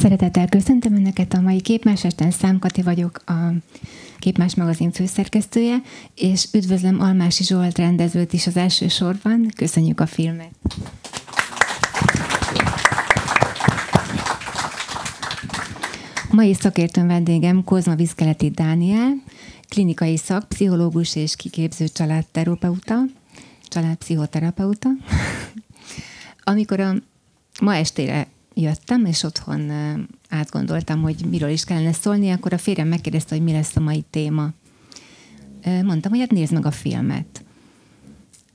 Szeretettel köszöntöm Önöket a mai képmás esten. Számkati vagyok, a Képmás magazin főszerkesztője, és üdvözlöm Almási Zsolt rendezőt is az első sorban. Köszönjük a filmet! Mai szakértőm vendégem Kozma Viszkeleti Dániel, klinikai szak, pszichológus és kiképző családterapeuta, családpszichoterapeuta. Amikor a ma estére jöttem, és otthon átgondoltam, hogy miről is kellene szólni, akkor a férjem megkérdezte, hogy mi lesz a mai téma. Mondtam, hogy hát nézd meg a filmet.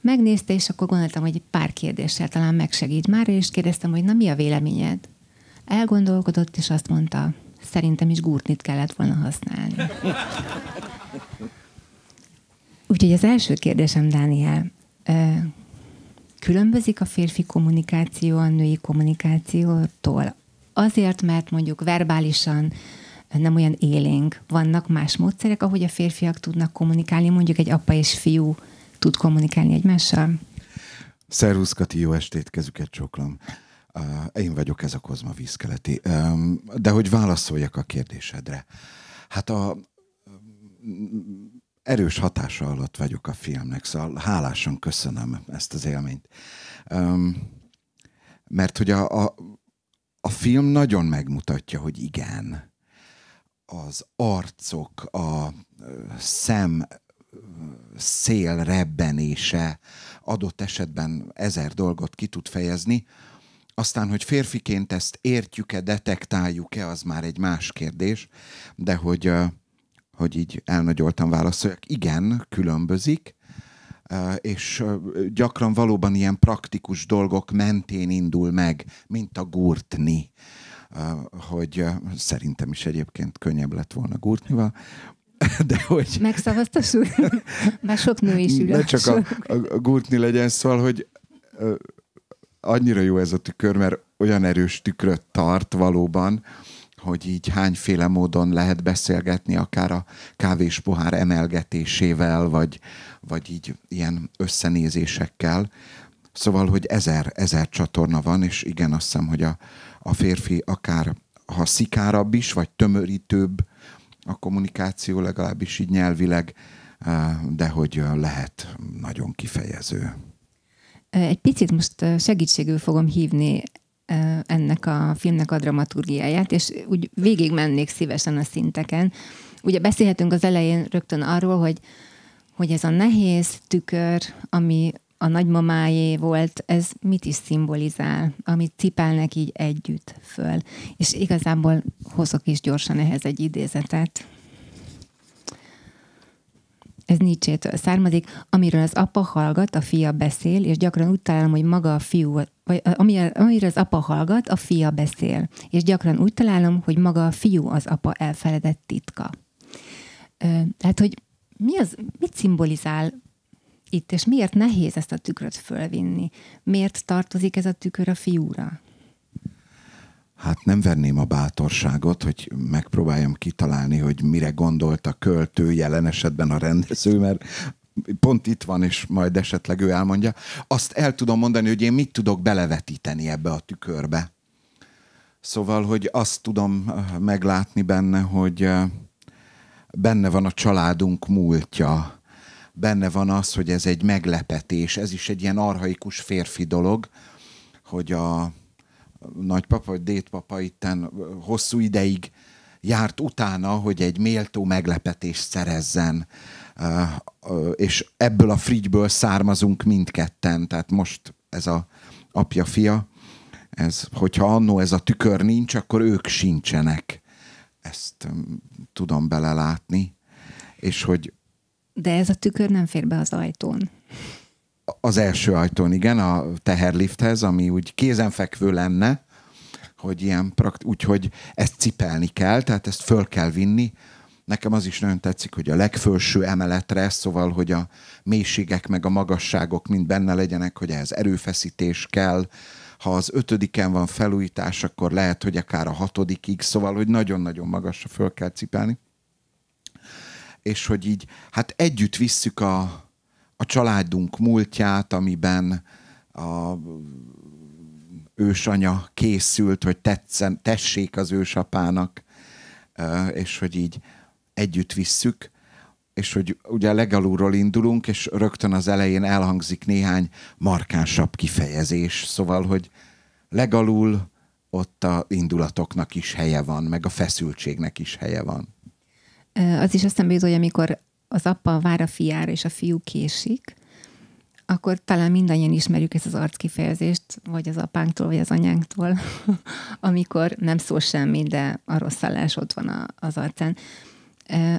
Megnézte, és akkor gondoltam, hogy pár kérdéssel talán megsegít már, és kérdeztem, hogy na mi a véleményed? Elgondolkodott, és azt mondta, szerintem is gurtnit kellett volna használni. Úgyhogy az első kérdésem, Dániel, Különbözik a férfi kommunikáció a női kommunikációtól? Azért, mert mondjuk verbálisan nem olyan élénk. Vannak más módszerek, ahogy a férfiak tudnak kommunikálni, mondjuk egy apa és fiú tud kommunikálni egymással? Szervusz, Kati, jó estét, kezüket csoklom. én vagyok ez a Kozma Vízkeleti. de hogy válaszoljak a kérdésedre. Hát a erős hatása alatt vagyok a filmnek, szóval hálásan köszönöm ezt az élményt. Um, mert hogy a, a, a film nagyon megmutatja, hogy igen, az arcok, a szem szél rebbenése adott esetben ezer dolgot ki tud fejezni, aztán, hogy férfiként ezt értjük-e, detektáljuk-e, az már egy más kérdés, de hogy hogy így elnagyoltan válaszoljak. Igen, különbözik, és gyakran valóban ilyen praktikus dolgok mentén indul meg, mint a gurtni, hogy szerintem is egyébként könnyebb lett volna gurtnival, de hogy... Megszavaztassuk? Már sok nő is ül. Ne csak a, a gurtni legyen, szóval, hogy annyira jó ez a tükör, mert olyan erős tükröt tart valóban, hogy így hányféle módon lehet beszélgetni, akár a pohár emelgetésével, vagy, vagy így ilyen összenézésekkel. Szóval, hogy ezer, ezer csatorna van, és igen, azt hiszem, hogy a, a férfi akár ha szikárabb is, vagy tömörítőbb a kommunikáció, legalábbis így nyelvileg, eh, de hogy eh, lehet nagyon kifejező. Egy picit most eh, segítségül fogom hívni ennek a filmnek a dramaturgiáját, és úgy végig mennék szívesen a szinteken. Ugye beszélhetünk az elején rögtön arról, hogy, hogy ez a nehéz tükör, ami a nagymamájé volt, ez mit is szimbolizál, amit cipelnek így együtt föl. És igazából hozok is gyorsan ehhez egy idézetet, ez Nietzsétől származik, amiről az apa hallgat, a fia beszél, és gyakran úgy találom, hogy maga a fiú, vagy amiről az apa hallgat, a fia beszél, és gyakran úgy találom, hogy maga a fiú az apa elfeledett titka. Tehát, hogy mi az, mit szimbolizál itt, és miért nehéz ezt a tükröt fölvinni? Miért tartozik ez a tükör a fiúra? Hát nem verném a bátorságot, hogy megpróbáljam kitalálni, hogy mire gondolt a költő, jelen esetben a rendező, mert pont itt van, és majd esetleg ő elmondja. Azt el tudom mondani, hogy én mit tudok belevetíteni ebbe a tükörbe. Szóval, hogy azt tudom eh, meglátni benne, hogy eh, benne van a családunk múltja, benne van az, hogy ez egy meglepetés, ez is egy ilyen arhaikus férfi dolog, hogy a nagypapa, vagy dédpapa itten hosszú ideig járt utána, hogy egy méltó meglepetést szerezzen. És ebből a frigyből származunk mindketten. Tehát most ez a apja-fia, ez, hogyha annó ez a tükör nincs, akkor ők sincsenek. Ezt tudom belelátni. És hogy... De ez a tükör nem fér be az ajtón az első ajtón, igen, a teherlifthez, ami úgy kézenfekvő lenne, hogy ilyen prakt, úgyhogy ezt cipelni kell, tehát ezt föl kell vinni. Nekem az is nagyon tetszik, hogy a legfőső emeletre, szóval, hogy a mélységek meg a magasságok mind benne legyenek, hogy ehhez erőfeszítés kell, ha az ötödiken van felújítás, akkor lehet, hogy akár a hatodikig, szóval, hogy nagyon-nagyon magasra föl kell cipelni. És hogy így, hát együtt visszük a, a családunk múltját, amiben a ősanya készült, hogy tetszen, tessék az ősapának, és hogy így együtt visszük, és hogy ugye legalulról indulunk, és rögtön az elején elhangzik néhány markánsabb kifejezés, szóval, hogy legalul ott a indulatoknak is helye van, meg a feszültségnek is helye van. Az is eszembe jut, hogy amikor az apa vár a fiára, és a fiú késik, akkor talán mindannyian ismerjük ezt az arckifejezést, vagy az apánktól, vagy az anyánktól, amikor nem szól semmi, de a rossz szállás ott van a, az arcán.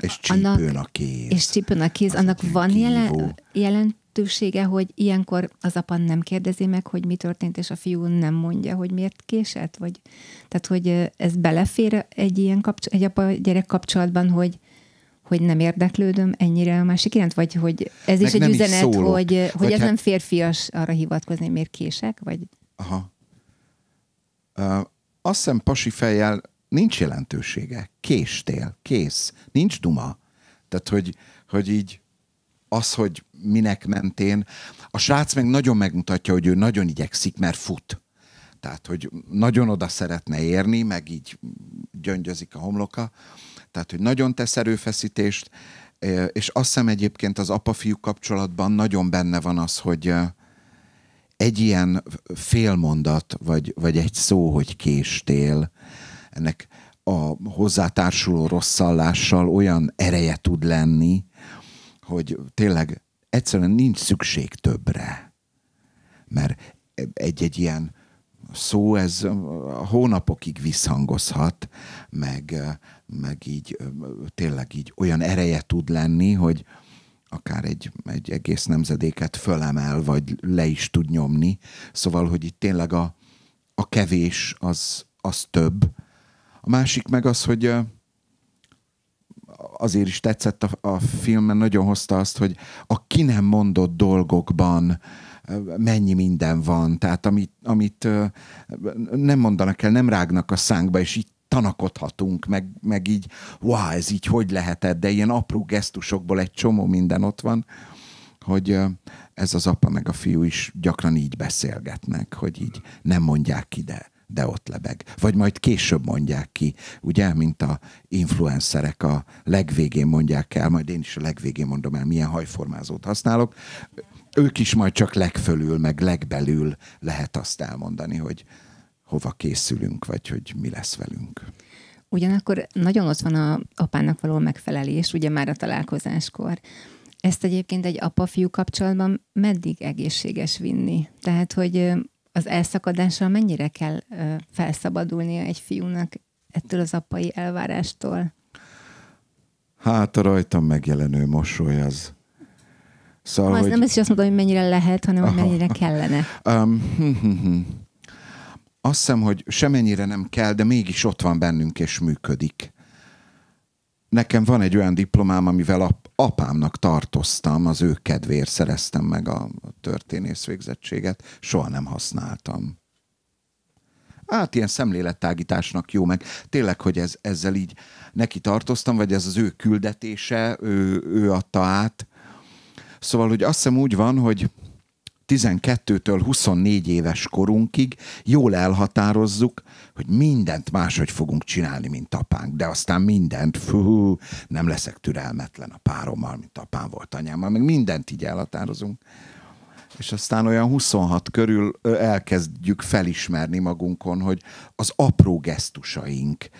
És annak, a kéz. És csípőn a kéz. Az annak van jelen, jelentősége, hogy ilyenkor az apa nem kérdezi meg, hogy mi történt, és a fiú nem mondja, hogy miért késett? Vagy, tehát, hogy ez belefér egy ilyen kapcs- egy apa-gyerek kapcsolatban, hogy hogy nem érdeklődöm ennyire a másik iránt, vagy hogy ez Meg is egy üzenet, is hogy, hogy, hogy ez hát... nem férfias arra hivatkozni, miért kések, vagy... Aha. Uh, azt hiszem pasi fejjel nincs jelentősége. Késtél, kész. Nincs duma. Tehát, hogy, hogy így az, hogy minek mentén. A srác meg nagyon megmutatja, hogy ő nagyon igyekszik, mert fut. Tehát, hogy nagyon oda szeretne érni, meg így gyöngyözik a homloka. Uh, tehát, hogy nagyon tesz erőfeszítést, és azt hiszem egyébként az apa-fiú kapcsolatban nagyon benne van az, hogy egy ilyen félmondat, vagy, vagy egy szó, hogy késtél, ennek a hozzátársuló rosszallással olyan ereje tud lenni, hogy tényleg egyszerűen nincs szükség többre. Mert egy-egy ilyen szó, ez hónapokig visszhangozhat, meg, meg így tényleg így olyan ereje tud lenni, hogy akár egy, egy egész nemzedéket fölemel, vagy le is tud nyomni. Szóval, hogy itt tényleg a, a kevés az, az több. A másik meg az, hogy azért is tetszett a, a film, mert nagyon hozta azt, hogy a ki nem mondott dolgokban mennyi minden van, tehát amit, amit nem mondanak el, nem rágnak a szánkba, és itt tanakodhatunk, meg, meg így, wow, ez így hogy lehetett, de ilyen apró gesztusokból egy csomó minden ott van, hogy ez az apa meg a fiú is gyakran így beszélgetnek, hogy így nem mondják ki, de, de ott lebeg. Vagy majd később mondják ki, ugye, mint a influencerek a legvégén mondják el, majd én is a legvégén mondom el, milyen hajformázót használok ők is majd csak legfölül, meg legbelül lehet azt elmondani, hogy hova készülünk, vagy hogy mi lesz velünk. Ugyanakkor nagyon ott van a apának való megfelelés, ugye már a találkozáskor. Ezt egyébként egy apa-fiú kapcsolatban meddig egészséges vinni? Tehát, hogy az elszakadással mennyire kell felszabadulnia egy fiúnak ettől az apai elvárástól? Hát a rajtam megjelenő mosoly az Szóval, ha, hogy... nem is azt mondom, hogy mennyire lehet, hanem hogy mennyire kellene. Um, hm, hm, hm. Azt hiszem, hogy semennyire nem kell, de mégis ott van bennünk és működik. Nekem van egy olyan diplomám, amivel a apámnak tartoztam, az ő kedvéért szereztem meg a történész végzettséget, soha nem használtam. Hát ilyen szemlélettágításnak jó, meg tényleg, hogy ez, ezzel így neki tartoztam, vagy ez az ő küldetése, ő, ő adta át, Szóval, hogy azt hiszem úgy van, hogy 12-től 24 éves korunkig jól elhatározzuk, hogy mindent máshogy fogunk csinálni, mint apánk, de aztán mindent, fú, nem leszek türelmetlen a párommal, mint apám volt anyámmal, meg mindent így elhatározunk. És aztán olyan 26 körül elkezdjük felismerni magunkon, hogy az apró gesztusainktól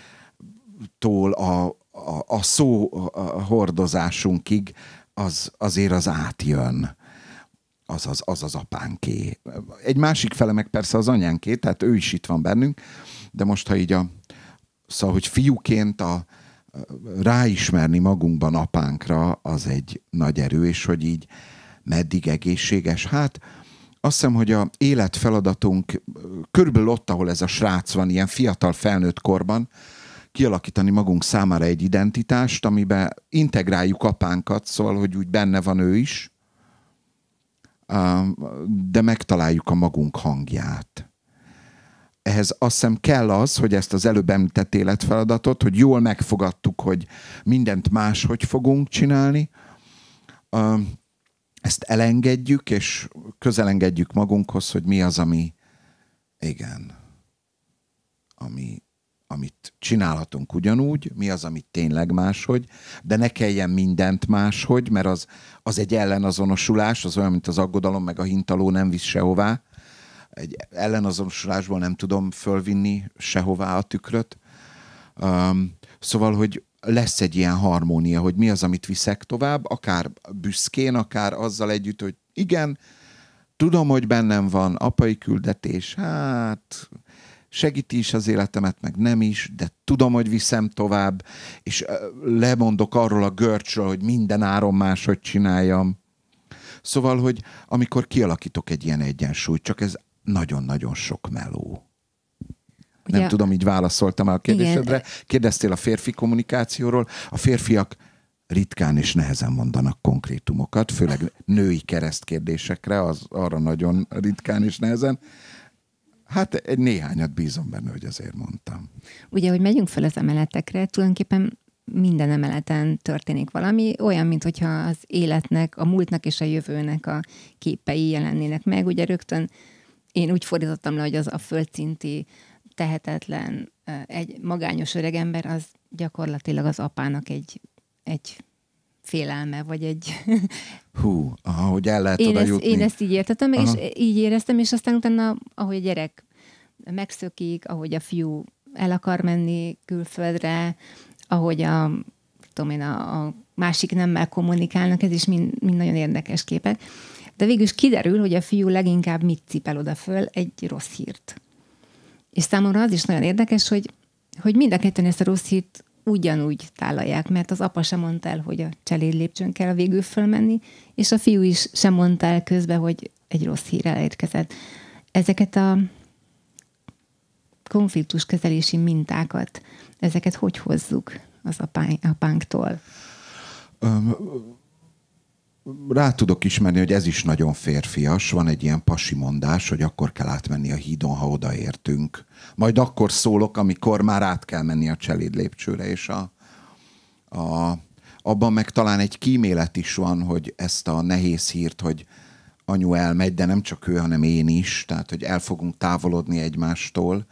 a, a, a szó a hordozásunkig az azért az átjön. Az az, az az apánké. Egy másik fele meg persze az anyánké, tehát ő is itt van bennünk, de most, ha így a, szóval, hogy fiúként a, ráismerni magunkban apánkra, az egy nagy erő, és hogy így meddig egészséges. Hát azt hiszem, hogy a életfeladatunk körülbelül ott, ahol ez a srác van, ilyen fiatal felnőtt korban, kialakítani magunk számára egy identitást, amiben integráljuk apánkat, szóval, hogy úgy benne van ő is, de megtaláljuk a magunk hangját. Ehhez azt hiszem kell az, hogy ezt az előbb említett életfeladatot, hogy jól megfogadtuk, hogy mindent máshogy fogunk csinálni, ezt elengedjük, és közelengedjük magunkhoz, hogy mi az, ami, igen, ami, amit csinálhatunk ugyanúgy, mi az, amit tényleg máshogy, de ne kelljen mindent máshogy, mert az, az egy ellenazonosulás, az olyan, mint az aggodalom, meg a hintaló nem visz sehová. Egy ellenazonosulásból nem tudom fölvinni sehová a tükröt. Um, szóval, hogy lesz egy ilyen harmónia, hogy mi az, amit viszek tovább, akár büszkén, akár azzal együtt, hogy igen, tudom, hogy bennem van apai küldetés, hát segíti is az életemet, meg nem is, de tudom, hogy viszem tovább, és lemondok arról a görcsről, hogy minden áron máshogy csináljam. Szóval, hogy amikor kialakítok egy ilyen egyensúlyt, csak ez nagyon-nagyon sok meló. Ugye, nem tudom, így válaszoltam el a kérdésedre. Igen. Kérdeztél a férfi kommunikációról. A férfiak ritkán és nehezen mondanak konkrétumokat, főleg női keresztkérdésekre, az arra nagyon ritkán és nehezen. Hát egy néhányat bízom benne, hogy azért mondtam. Ugye, hogy megyünk fel az emeletekre, tulajdonképpen minden emeleten történik valami, olyan, mint hogyha az életnek, a múltnak és a jövőnek a képei jelennének meg. Ugye rögtön én úgy fordítottam le, hogy az a földszinti, tehetetlen, eh, egy magányos öregember, az gyakorlatilag az apának egy, egy félelme, vagy egy... Hú, ahogy el lehet én oda ezt, jutni. Én ezt így értettem, Aha. és így éreztem, és aztán utána, ahogy a gyerek megszökik, ahogy a fiú el akar menni külföldre, ahogy a, tudom én, a, a másik nemmel kommunikálnak, ez is mind, mind nagyon érdekes képek. De végül is kiderül, hogy a fiú leginkább mit cipel oda föl, egy rossz hírt. És számomra az is nagyon érdekes, hogy, hogy mind a ketten ezt a rossz hírt ugyanúgy tálalják, mert az apa sem mondta el, hogy a cseléd lépcsőn kell végül fölmenni, és a fiú is sem mondta el közben, hogy egy rossz hír elérkezett. Ezeket a konfliktuskezelési mintákat, ezeket hogy hozzuk az apánktól? Um, rá tudok ismerni, hogy ez is nagyon férfias. Van egy ilyen pasi mondás, hogy akkor kell átmenni a hídon, ha odaértünk. Majd akkor szólok, amikor már át kell menni a cseléd lépcsőre, és a, a, abban meg talán egy kímélet is van, hogy ezt a nehéz hírt, hogy anyu elmegy, de nem csak ő, hanem én is, tehát hogy el fogunk távolodni egymástól.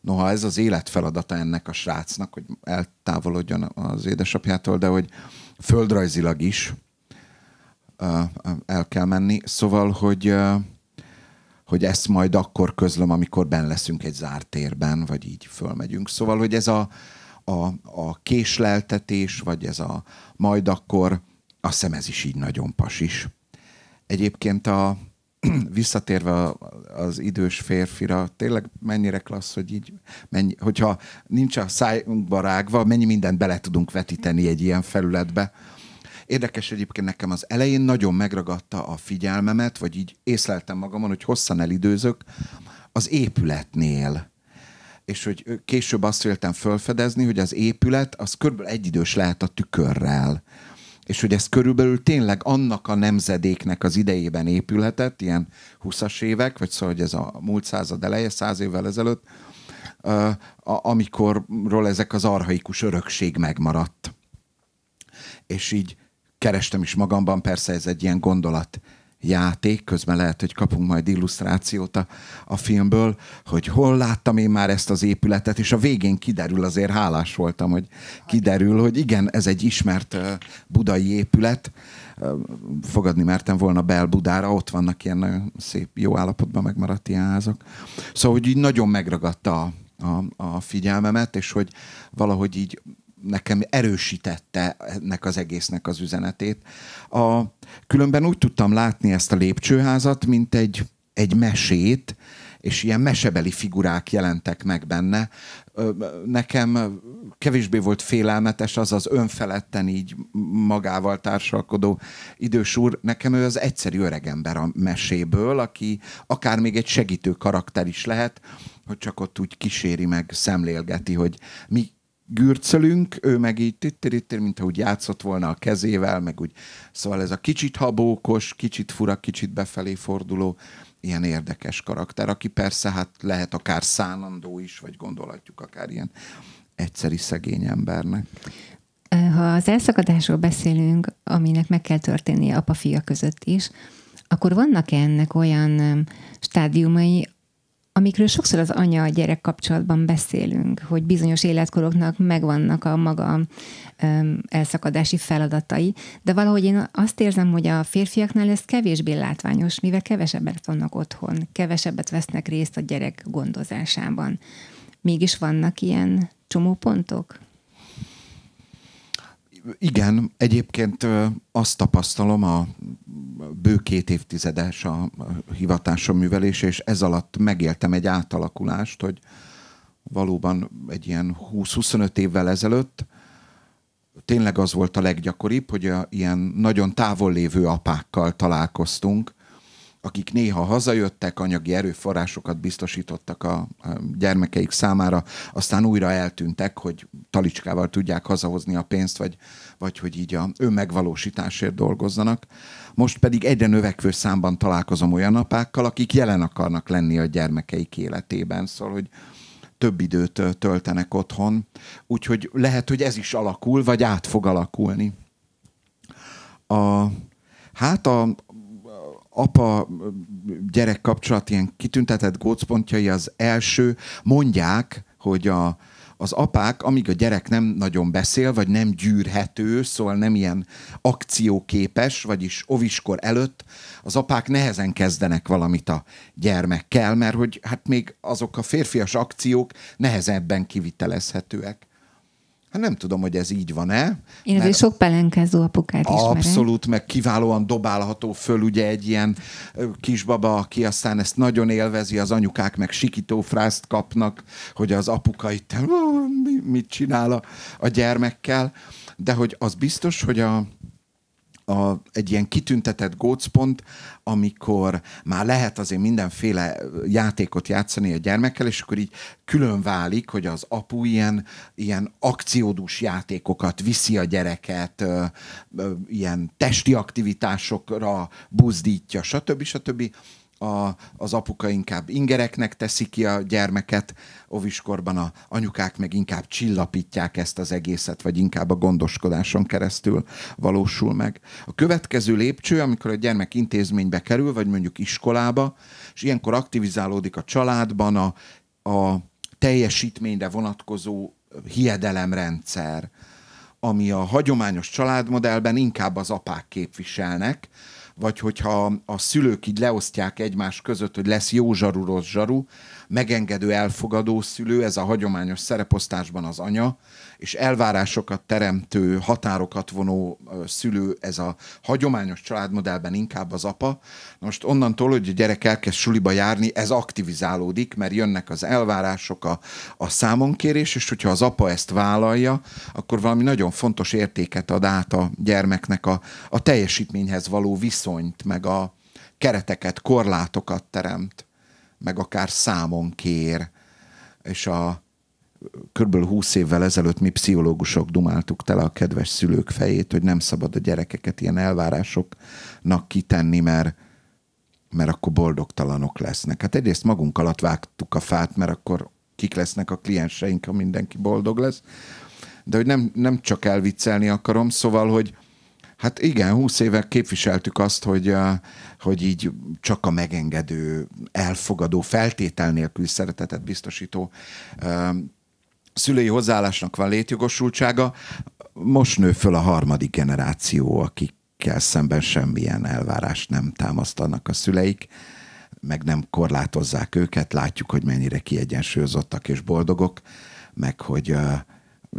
Noha ez az élet feladata ennek a srácnak, hogy eltávolodjon az édesapjától, de hogy földrajzilag is, el kell menni. Szóval, hogy hogy ezt majd akkor közlöm, amikor ben leszünk egy zárt térben, vagy így fölmegyünk. Szóval, hogy ez a, a, a késleltetés, vagy ez a majd akkor, a hiszem ez is így nagyon pasis. Egyébként a, visszatérve az idős férfira, tényleg mennyire klassz, hogy így, mennyi, hogyha nincs a szájunkba rágva, mennyi mindent bele tudunk vetíteni egy ilyen felületbe. Érdekes egyébként nekem az elején nagyon megragadta a figyelmemet, vagy így észleltem magamon, hogy hosszan elidőzök az épületnél és hogy később azt véltem felfedezni, hogy az épület az körülbelül egyidős lehet a tükörrel. És hogy ez körülbelül tényleg annak a nemzedéknek az idejében épületett, ilyen 20-as évek, vagy szóval, hogy ez a múlt század eleje, száz évvel ezelőtt, amikorról ezek az arhaikus örökség megmaradt. És így kerestem is magamban, persze ez egy ilyen gondolat játék, közben lehet, hogy kapunk majd illusztrációt a, a filmből, hogy hol láttam én már ezt az épületet, és a végén kiderül, azért hálás voltam, hogy kiderül, hogy igen, ez egy ismert uh, budai épület, uh, fogadni mertem volna Budára, ott vannak ilyen nagyon szép, jó állapotban megmaradt ilyen házak. Szóval, hogy így nagyon megragadta a, a, a figyelmemet, és hogy valahogy így nekem erősítette ennek az egésznek az üzenetét. A, különben úgy tudtam látni ezt a lépcsőházat, mint egy, egy mesét, és ilyen mesebeli figurák jelentek meg benne. Nekem kevésbé volt félelmetes az az önfeledten így magával társalkodó idős úr. Nekem ő az egyszerű öregember a meséből, aki akár még egy segítő karakter is lehet, hogy csak ott úgy kíséri meg, szemlélgeti, hogy mi gürcölünk, ő meg így tittirittir, mint ahogy játszott volna a kezével, meg úgy. Szóval ez a kicsit habókos, kicsit fura, kicsit befelé forduló, ilyen érdekes karakter, aki persze hát lehet akár szánandó is, vagy gondolhatjuk akár ilyen egyszeri szegény embernek. Ha az elszakadásról beszélünk, aminek meg kell történnie apa-fia között is, akkor vannak -e ennek olyan um, stádiumai, amikről sokszor az anya-gyerek kapcsolatban beszélünk, hogy bizonyos életkoroknak megvannak a maga elszakadási feladatai, de valahogy én azt érzem, hogy a férfiaknál ez kevésbé látványos, mivel kevesebbet vannak otthon, kevesebbet vesznek részt a gyerek gondozásában. Mégis vannak ilyen csomópontok? igen, egyébként azt tapasztalom a bő két évtizedes a hivatásom művelése, és ez alatt megéltem egy átalakulást, hogy valóban egy ilyen 20-25 évvel ezelőtt tényleg az volt a leggyakoribb, hogy a, ilyen nagyon távol lévő apákkal találkoztunk, akik néha hazajöttek, anyagi erőforrásokat biztosítottak a, gyermekeik számára, aztán újra eltűntek, hogy talicskával tudják hazahozni a pénzt, vagy, vagy hogy így a önmegvalósításért dolgozzanak. Most pedig egyre növekvő számban találkozom olyan apákkal, akik jelen akarnak lenni a gyermekeik életében. Szóval, hogy több időt töltenek otthon. Úgyhogy lehet, hogy ez is alakul, vagy át fog alakulni. A, hát a, apa-gyerek kapcsolat ilyen kitüntetett gócpontjai az első. Mondják, hogy a, az apák, amíg a gyerek nem nagyon beszél, vagy nem gyűrhető, szóval nem ilyen akcióképes, vagyis oviskor előtt, az apák nehezen kezdenek valamit a gyermekkel, mert hogy hát még azok a férfias akciók nehezebben kivitelezhetőek. Hát nem tudom, hogy ez így van-e. Én azért sok pelenkázó apukát ismerem. Abszolút, meg kiválóan dobálható föl ugye egy ilyen kisbaba, aki aztán ezt nagyon élvezi, az anyukák meg sikító frászt kapnak, hogy az apuka itt mit csinál a, a gyermekkel. De hogy az biztos, hogy a, a, egy ilyen kitüntetett gócpont, amikor már lehet azért mindenféle játékot játszani a gyermekkel, és akkor így külön válik, hogy az apu ilyen, ilyen akciódús játékokat viszi a gyereket, ö, ö, ilyen testi aktivitásokra buzdítja, stb. stb. stb a, az apuka inkább ingereknek teszi ki a gyermeket, oviskorban a anyukák meg inkább csillapítják ezt az egészet, vagy inkább a gondoskodáson keresztül valósul meg. A következő lépcső, amikor a gyermek intézménybe kerül, vagy mondjuk iskolába, és ilyenkor aktivizálódik a családban a, a teljesítményre vonatkozó hiedelemrendszer, ami a hagyományos családmodellben inkább az apák képviselnek, vagy hogyha a szülők így leosztják egymás között, hogy lesz jó zsaru, rossz zsaru, megengedő, elfogadó szülő, ez a hagyományos szereposztásban az anya, és elvárásokat teremtő, határokat vonó szülő, ez a hagyományos családmodellben inkább az apa. most onnantól, hogy a gyerek elkezd suliba járni, ez aktivizálódik, mert jönnek az elvárások, a, a számonkérés, és hogyha az apa ezt vállalja, akkor valami nagyon fontos értéket ad át a gyermeknek a, a teljesítményhez való viszonyt, meg a kereteket, korlátokat teremt, meg akár számon kér, és a, kb. 20 évvel ezelőtt mi pszichológusok dumáltuk tele a kedves szülők fejét, hogy nem szabad a gyerekeket ilyen elvárásoknak kitenni, mert, mert akkor boldogtalanok lesznek. Hát egyrészt magunk alatt vágtuk a fát, mert akkor kik lesznek a klienseink, ha mindenki boldog lesz. De hogy nem, nem csak elviccelni akarom, szóval, hogy hát igen, 20 éve képviseltük azt, hogy, eh, hogy így csak a megengedő, elfogadó, feltétel nélkül szeretetet biztosító eh, szülői hozzáállásnak van létjogosultsága, most nő föl a harmadik generáció, akikkel szemben semmilyen elvárást nem támasztanak a szüleik, meg nem korlátozzák őket, látjuk, hogy mennyire kiegyensúlyozottak és boldogok, meg hogy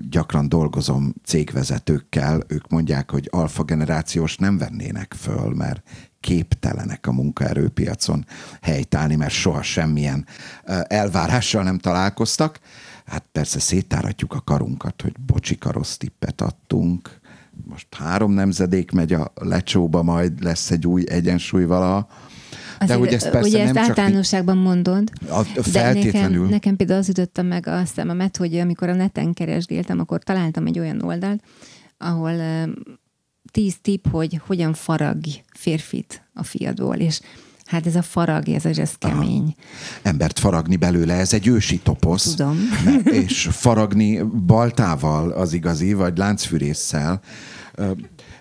gyakran dolgozom cégvezetőkkel, ők mondják, hogy alfa generációs nem vennének föl, mert képtelenek a munkaerőpiacon helytállni, mert soha semmilyen elvárással nem találkoztak hát persze széttáratjuk a karunkat, hogy bocsi tippet adtunk, most három nemzedék megy a lecsóba, majd lesz egy új egyensúly valaha, de Azért, hogy ezt persze ugye ezt nem általánosságban csak... mondod. A, feltétlenül. De nekem, nekem például az ütötte meg a szememet, hogy amikor a neten keresgéltem, akkor találtam egy olyan oldalt, ahol tíz tipp, hogy hogyan faragj férfit a fiadból, és Hát ez a farag, ez, ez kemény. Aha. Embert faragni belőle, ez egy ősi toposz. Tudom. Mert, és faragni baltával az igazi, vagy láncfűrésszel.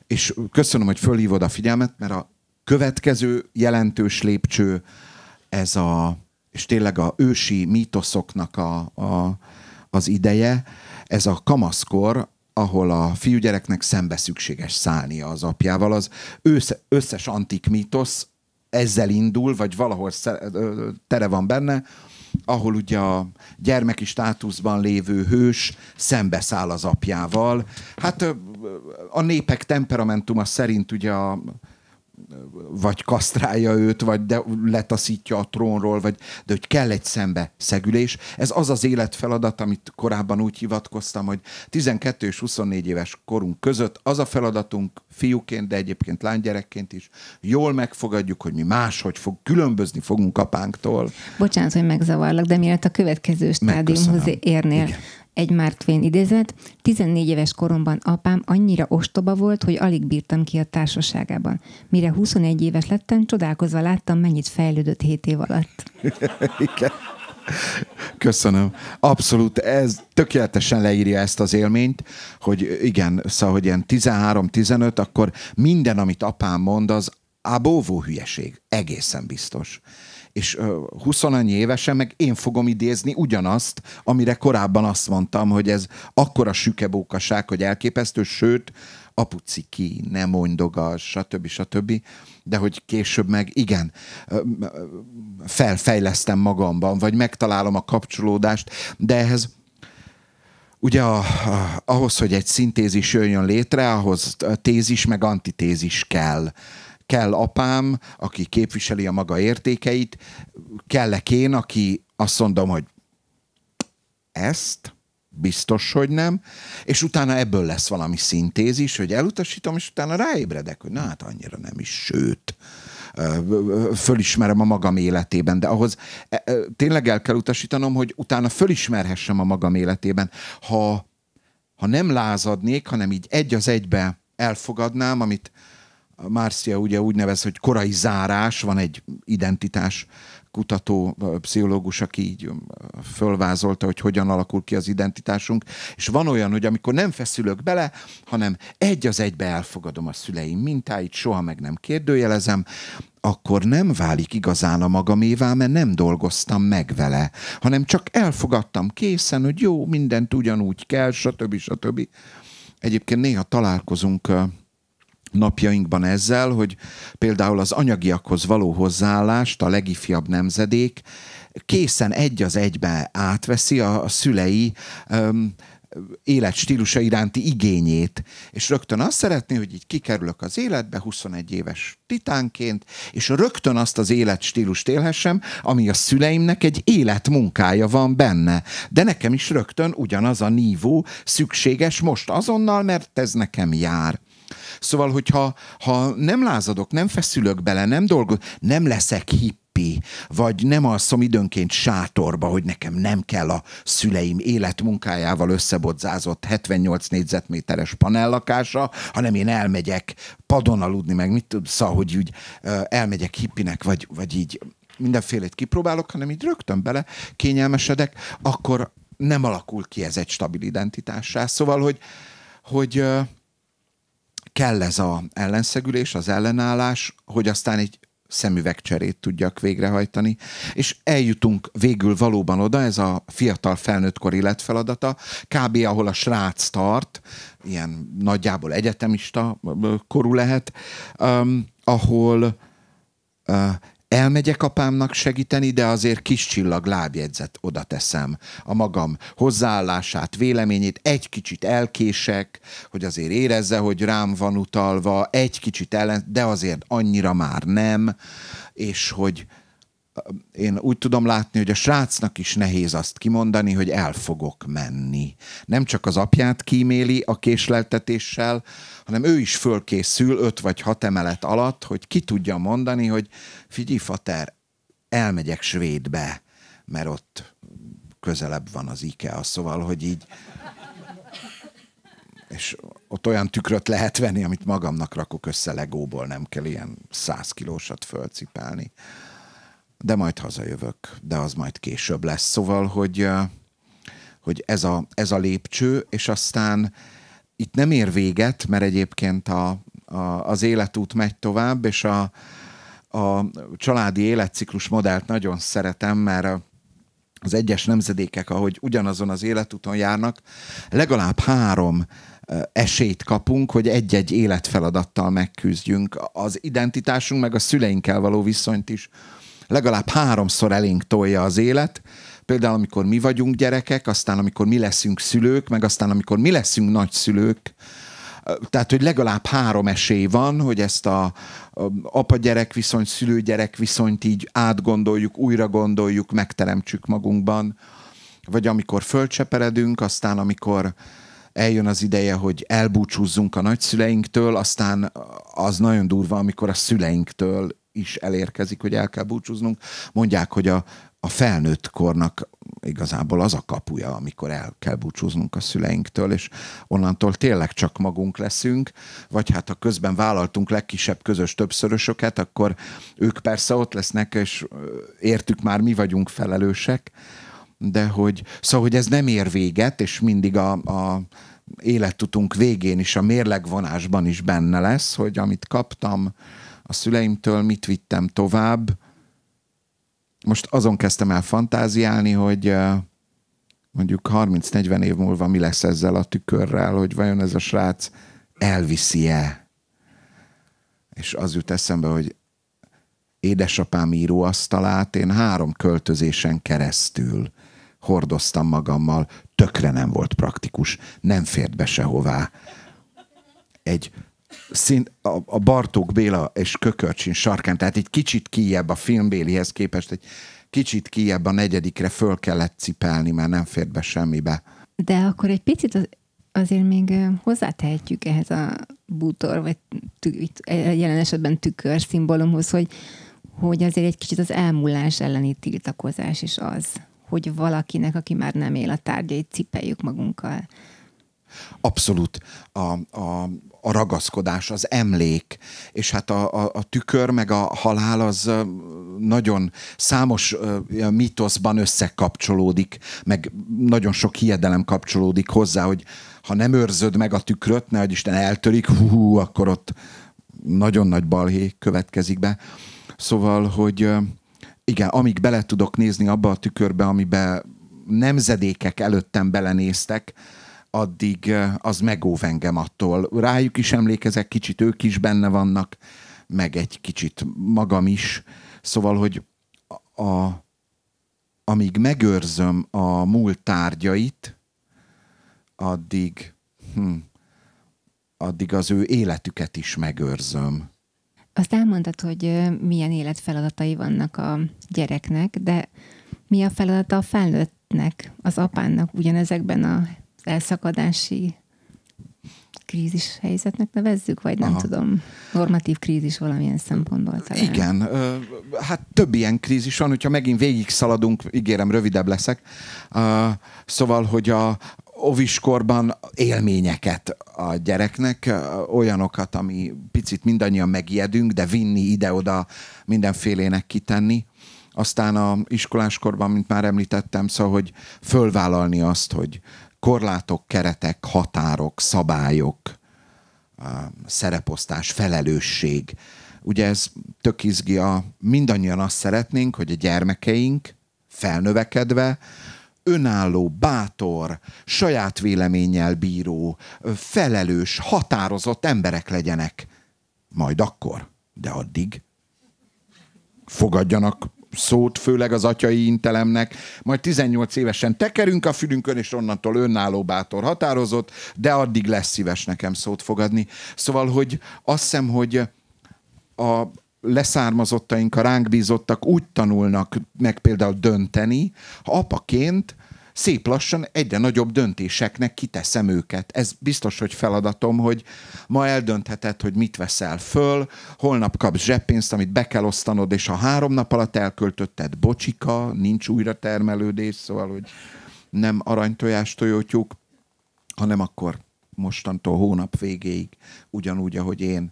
És köszönöm, hogy fölhívod a figyelmet, mert a következő jelentős lépcső ez a, és tényleg a ősi mítoszoknak a, a, az ideje, ez a kamaszkor, ahol a fiúgyereknek szembe szükséges szállnia az apjával. Az összes antik mítosz ezzel indul, vagy valahol tere van benne, ahol ugye a gyermeki státuszban lévő hős szembeszáll az apjával. Hát a népek temperamentuma szerint ugye a, vagy kasztrálja őt, vagy de letaszítja a trónról, vagy, de hogy kell egy szembe szegülés. Ez az az életfeladat, amit korábban úgy hivatkoztam, hogy 12 és 24 éves korunk között az a feladatunk fiúként, de egyébként lánygyerekként is, jól megfogadjuk, hogy mi máshogy fog, különbözni fogunk apánktól. Bocsánat, hogy megzavarlak, de miért a következő stádiumhoz érnél, Igen. Egy Twain idézet, 14 éves koromban apám annyira ostoba volt, hogy alig bírtam ki a társaságában. Mire 21 éves lettem, csodálkozva láttam, mennyit fejlődött 7 év alatt. Igen. Köszönöm. Abszolút, ez tökéletesen leírja ezt az élményt, hogy igen, szóval, hogy ilyen 13-15, akkor minden, amit apám mond, az ábóvó hülyeség. Egészen biztos és huszonannyi évesen meg én fogom idézni ugyanazt, amire korábban azt mondtam, hogy ez akkora sükebókaság, hogy elképesztő, sőt, apuci ki, ne mondogass, stb. stb. De hogy később meg igen, felfejlesztem magamban, vagy megtalálom a kapcsolódást, de ehhez ugye a, a, ahhoz, hogy egy szintézis jöjjön létre, ahhoz tézis meg antitézis kell kell apám, aki képviseli a maga értékeit, kellek én, aki azt mondom, hogy ezt, biztos, hogy nem, és utána ebből lesz valami szintézis, hogy elutasítom, és utána ráébredek, hogy na hát annyira nem is, sőt, fölismerem a magam életében, de ahhoz e, e, tényleg el kell utasítanom, hogy utána fölismerhessem a magam életében. Ha, ha nem lázadnék, hanem így egy az egybe elfogadnám, amit, Márcia ugye úgy nevez, hogy korai zárás, van egy identitás kutató pszichológus, aki így fölvázolta, hogy hogyan alakul ki az identitásunk, és van olyan, hogy amikor nem feszülök bele, hanem egy az egybe elfogadom a szüleim mintáit, soha meg nem kérdőjelezem, akkor nem válik igazán a magamévá, mert nem dolgoztam meg vele, hanem csak elfogadtam készen, hogy jó, mindent ugyanúgy kell, stb. stb. Egyébként néha találkozunk napjainkban ezzel, hogy például az anyagiakhoz való hozzáállást a legifjabb nemzedék készen egy az egybe átveszi a, a szülei um, életstílusa iránti igényét. És rögtön azt szeretné, hogy így kikerülök az életbe 21 éves titánként, és rögtön azt az életstílust élhessem, ami a szüleimnek egy életmunkája van benne. De nekem is rögtön ugyanaz a nívó szükséges most azonnal, mert ez nekem jár. Szóval, hogyha ha nem lázadok, nem feszülök bele, nem dolgozom, nem leszek hip hippi, vagy nem alszom időnként sátorba, hogy nekem nem kell a szüleim életmunkájával összebodzázott 78 négyzetméteres panellakása, hanem én elmegyek padon aludni, meg mit tudsz, szóval, hogy úgy elmegyek hippinek, vagy, vagy így mindenfélét kipróbálok, hanem így rögtön bele kényelmesedek, akkor nem alakul ki ez egy stabil identitássá. Szóval, hogy, hogy kell ez az ellenszegülés, az ellenállás, hogy aztán egy szemüvegcserét tudjak végrehajtani, és eljutunk végül valóban oda, ez a fiatal felnőttkor életfeladata, kb. ahol a srác tart, ilyen nagyjából egyetemista korú lehet, um, ahol uh, Elmegyek apámnak segíteni, de azért kis csillag lábjegyzet oda teszem. A magam hozzáállását, véleményét egy kicsit elkések, hogy azért érezze, hogy rám van utalva, egy kicsit ellen, de azért annyira már nem, és hogy én úgy tudom látni, hogy a srácnak is nehéz azt kimondani, hogy el fogok menni. Nem csak az apját kíméli a késleltetéssel, hanem ő is fölkészül öt vagy hat emelet alatt, hogy ki tudja mondani, hogy figyelj, fater, elmegyek Svédbe, mert ott közelebb van az IKEA, szóval, hogy így és ott olyan tükröt lehet venni, amit magamnak rakok össze legóból, nem kell ilyen száz kilósat fölcipálni de majd hazajövök, de az majd később lesz. Szóval, hogy, hogy ez, a, ez a lépcső, és aztán itt nem ér véget, mert egyébként a, a, az életút megy tovább, és a, a családi életciklus modellt nagyon szeretem, mert az egyes nemzedékek, ahogy ugyanazon az életúton járnak, legalább három esélyt kapunk, hogy egy-egy életfeladattal megküzdjünk. Az identitásunk, meg a szüleinkkel való viszonyt is legalább háromszor elénk tolja az élet, például amikor mi vagyunk gyerekek, aztán amikor mi leszünk szülők, meg aztán amikor mi leszünk nagyszülők, tehát, hogy legalább három esély van, hogy ezt a, a apa-gyerek viszonyt, szülő-gyerek viszonyt így átgondoljuk, újra gondoljuk, megteremtsük magunkban. Vagy amikor fölcseperedünk, aztán amikor eljön az ideje, hogy elbúcsúzzunk a nagyszüleinktől, aztán az nagyon durva, amikor a szüleinktől is elérkezik, hogy el kell búcsúznunk. Mondják, hogy a, a felnőtt kornak igazából az a kapuja, amikor el kell búcsúznunk a szüleinktől, és onnantól tényleg csak magunk leszünk, vagy hát ha közben vállaltunk legkisebb közös többszörösöket, akkor ők persze ott lesznek, és értük már mi vagyunk felelősek, de hogy, szóval, hogy ez nem ér véget, és mindig a, a életutunk végén is, a mérlegvonásban is benne lesz, hogy amit kaptam, a szüleimtől, mit vittem tovább. Most azon kezdtem el fantáziálni, hogy eh, mondjuk 30-40 év múlva mi lesz ezzel a tükörrel, hogy vajon ez a srác elviszi-e. És az jut eszembe, hogy édesapám íróasztalát én három költözésen keresztül hordoztam magammal, tökre nem volt praktikus, nem fért be sehová. Egy szint, a, a Bartók Béla és Kökörcsin sarkán, tehát egy kicsit kijebb a filmbélihez képest, egy kicsit kijebb a negyedikre föl kellett cipelni, mert nem fért be semmibe. De akkor egy picit az, azért még hozzátehetjük ehhez a bútor, vagy tű, e, e, jelen esetben tükör szimbólumhoz, hogy, hogy azért egy kicsit az elmúlás elleni tiltakozás is az, hogy valakinek, aki már nem él a tárgyait, cipeljük magunkkal. Abszolút a, a, a ragaszkodás, az emlék, és hát a, a, a tükör meg a halál az nagyon számos mítoszban összekapcsolódik, meg nagyon sok hiedelem kapcsolódik hozzá, hogy ha nem őrzöd meg a tükröt, nehogy Isten eltörik, hú, hú, akkor ott nagyon nagy balhé következik be. Szóval, hogy igen, amíg bele tudok nézni abba a tükörbe, amiben nemzedékek előttem belenéztek, addig eh, az megóv engem attól. Rájuk is emlékezek, kicsit ők is benne vannak, meg egy kicsit magam is. Szóval, hogy a, amíg megőrzöm a múlt tárgyait, addig, hm, addig az ő életüket is megőrzöm. Azt elmondtad, hogy milyen életfeladatai vannak a gyereknek, de mi a feladata a felnőttnek, az apának ugyanezekben a elszakadási krízis helyzetnek nevezzük, vagy nem Aha. tudom, normatív krízis valamilyen szempontból talán. Igen, hát több ilyen krízis van, hogyha megint végig szaladunk, ígérem, rövidebb leszek. Szóval, hogy a oviskorban élményeket a gyereknek, olyanokat, ami picit mindannyian megijedünk, de vinni ide-oda mindenfélének kitenni, aztán a iskoláskorban, mint már említettem, szóval, hogy fölvállalni azt, hogy korlátok, keretek, határok, szabályok, szereposztás, felelősség. Ugye ez tök izgi, a, mindannyian azt szeretnénk, hogy a gyermekeink felnövekedve önálló, bátor, saját véleménnyel bíró, felelős, határozott emberek legyenek. Majd akkor, de addig fogadjanak szót, főleg az atyai intelemnek, majd 18 évesen tekerünk a fülünkön, és onnantól önálló bátor határozott, de addig lesz szíves nekem szót fogadni. Szóval, hogy azt hiszem, hogy a leszármazottaink, a ránk bízottak úgy tanulnak meg például dönteni, ha apaként szép lassan egyre nagyobb döntéseknek kiteszem őket. Ez biztos, hogy feladatom, hogy ma eldöntheted, hogy mit veszel föl, holnap kapsz zseppénzt, amit be kell osztanod, és a három nap alatt elköltötted bocsika, nincs újra termelődés, szóval, hogy nem aranytojás tojótyúk, hanem akkor mostantól hónap végéig, ugyanúgy, ahogy én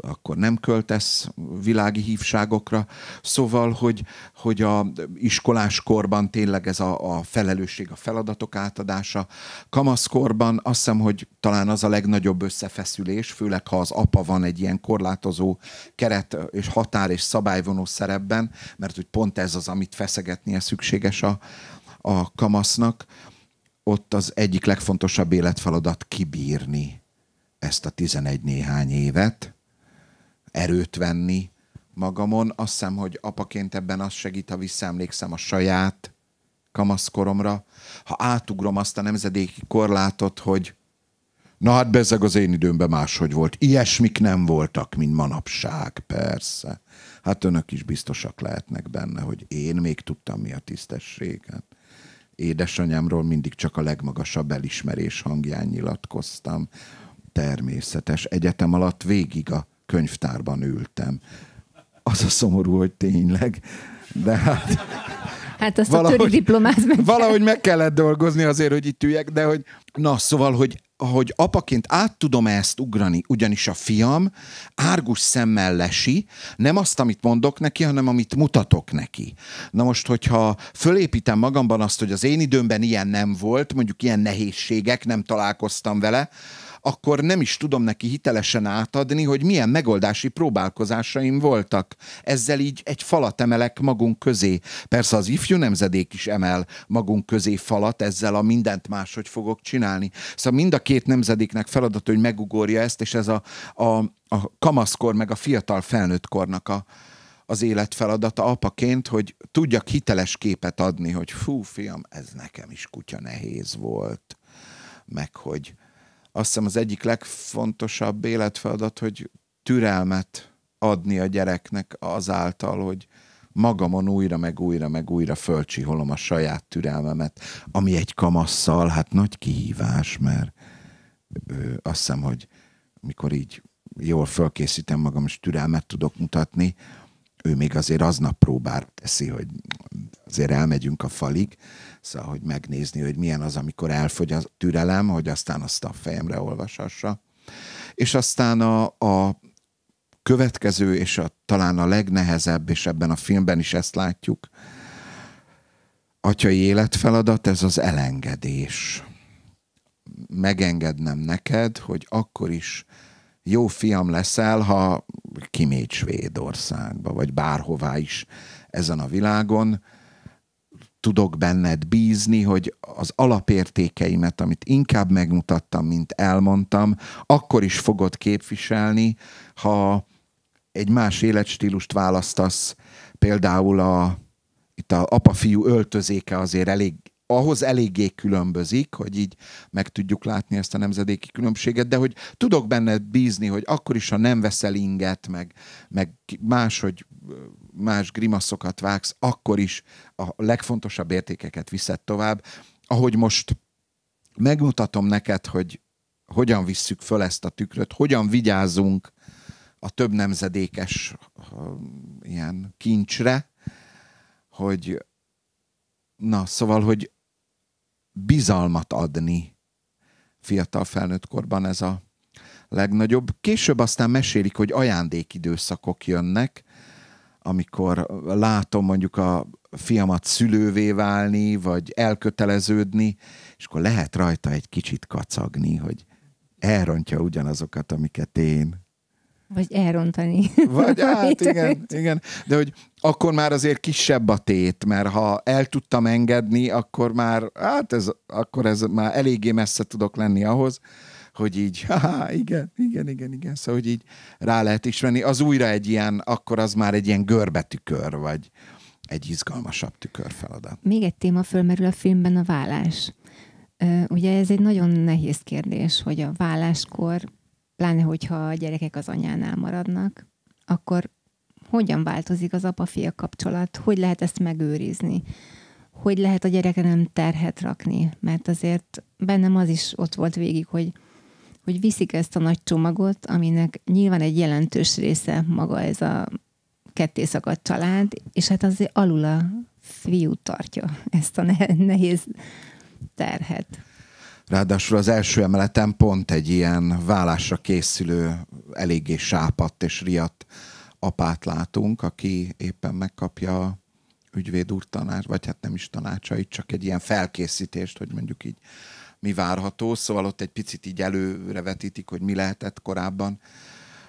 akkor nem költesz világi hívságokra. Szóval, hogy, hogy a iskolás korban tényleg ez a, a felelősség, a feladatok átadása. Kamaszkorban azt hiszem, hogy talán az a legnagyobb összefeszülés, főleg ha az apa van egy ilyen korlátozó keret és határ és szabályvonó szerepben, mert hogy pont ez az, amit feszegetnie szükséges a, a kamasznak, ott az egyik legfontosabb életfeladat kibírni ezt a 11 néhány évet, erőt venni magamon. Azt hiszem, hogy apaként ebben az segít, ha visszaemlékszem a saját kamaszkoromra, ha átugrom azt a nemzedéki korlátot, hogy na hát bezzeg az én időmben máshogy volt. Ilyesmik nem voltak, mint manapság, persze. Hát önök is biztosak lehetnek benne, hogy én még tudtam mi a tisztességet. Hát édesanyámról mindig csak a legmagasabb elismerés hangján nyilatkoztam természetes. Egyetem alatt végig a könyvtárban ültem. Az a szomorú, hogy tényleg, de hát... Hát azt valahogy, a töri diplomáz meg Valahogy meg kellett dolgozni azért, hogy itt üljek, de hogy... Na, szóval, hogy hogy apaként át tudom ezt ugrani, ugyanis a fiam árgus szemmel lesi, nem azt, amit mondok neki, hanem amit mutatok neki. Na most, hogyha fölépítem magamban azt, hogy az én időmben ilyen nem volt, mondjuk ilyen nehézségek, nem találkoztam vele, akkor nem is tudom neki hitelesen átadni, hogy milyen megoldási próbálkozásaim voltak. Ezzel így egy falat emelek magunk közé. Persze az ifjú nemzedék is emel magunk közé falat, ezzel a mindent máshogy fogok csinálni. Szóval mind a két nemzedéknek feladat, hogy megugorja ezt, és ez a, a, a kamaszkor, meg a fiatal felnőttkornak a, az élet feladata apaként, hogy tudjak hiteles képet adni, hogy fú, fiam, ez nekem is kutya nehéz volt, meg hogy azt hiszem az egyik legfontosabb életfeladat, hogy türelmet adni a gyereknek azáltal, hogy magamon újra, meg újra, meg újra fölcsiholom a saját türelmemet, ami egy kamasszal, hát nagy kihívás, mert ö, azt hiszem, hogy mikor így jól fölkészítem magam, és türelmet tudok mutatni, ő még azért aznap próbár teszi, hogy azért elmegyünk a falig, Szóval, hogy megnézni, hogy milyen az, amikor elfogy a türelem, hogy aztán azt a fejemre olvashassa. És aztán a, a következő, és a, talán a legnehezebb, és ebben a filmben is ezt látjuk, atyai életfeladat, ez az elengedés. Megengednem neked, hogy akkor is jó fiam leszel, ha kimégy Svédországba, vagy bárhová is ezen a világon, tudok benned bízni, hogy az alapértékeimet, amit inkább megmutattam, mint elmondtam, akkor is fogod képviselni, ha egy más életstílust választasz, például a, itt a apa-fiú öltözéke azért elég, ahhoz eléggé különbözik, hogy így meg tudjuk látni ezt a nemzedéki különbséget, de hogy tudok benned bízni, hogy akkor is, ha nem veszel inget, meg, meg máshogy más grimaszokat vágsz, akkor is a legfontosabb értékeket viszed tovább. Ahogy most megmutatom neked, hogy hogyan visszük föl ezt a tükröt, hogyan vigyázunk a több nemzedékes ilyen kincsre, hogy na, szóval, hogy bizalmat adni fiatal felnőtt korban ez a legnagyobb. Később aztán mesélik, hogy ajándékidőszakok jönnek, amikor látom mondjuk a fiamat szülővé válni, vagy elköteleződni, és akkor lehet rajta egy kicsit kacagni, hogy elrontja ugyanazokat, amiket én. Vagy elrontani. Vagy hát igen, igen. De hogy akkor már azért kisebb a tét, mert ha el tudtam engedni, akkor már, hát ez, akkor ez már eléggé messze tudok lenni ahhoz, hogy így, haha, igen, igen, igen, igen, szóval hogy így rá lehet ismerni. Az újra egy ilyen, akkor az már egy ilyen görbetükör, vagy egy izgalmasabb feladat. Még egy téma fölmerül a filmben, a vállás. Ugye ez egy nagyon nehéz kérdés, hogy a válláskor, pláne hogyha a gyerekek az anyánál maradnak, akkor hogyan változik az apa-fia kapcsolat, hogy lehet ezt megőrizni, hogy lehet a gyereke nem terhet rakni, mert azért bennem az is ott volt végig, hogy hogy viszik ezt a nagy csomagot, aminek nyilván egy jelentős része maga ez a ketté szakadt család, és hát az alul a fiú tartja ezt a nehéz terhet. Ráadásul az első emeleten pont egy ilyen vállásra készülő, eléggé sápadt és riadt apát látunk, aki éppen megkapja a ügyvéd úr tanács, vagy hát nem is tanácsait, csak egy ilyen felkészítést, hogy mondjuk így mi várható, szóval ott egy picit így előre vetítik, hogy mi lehetett korábban.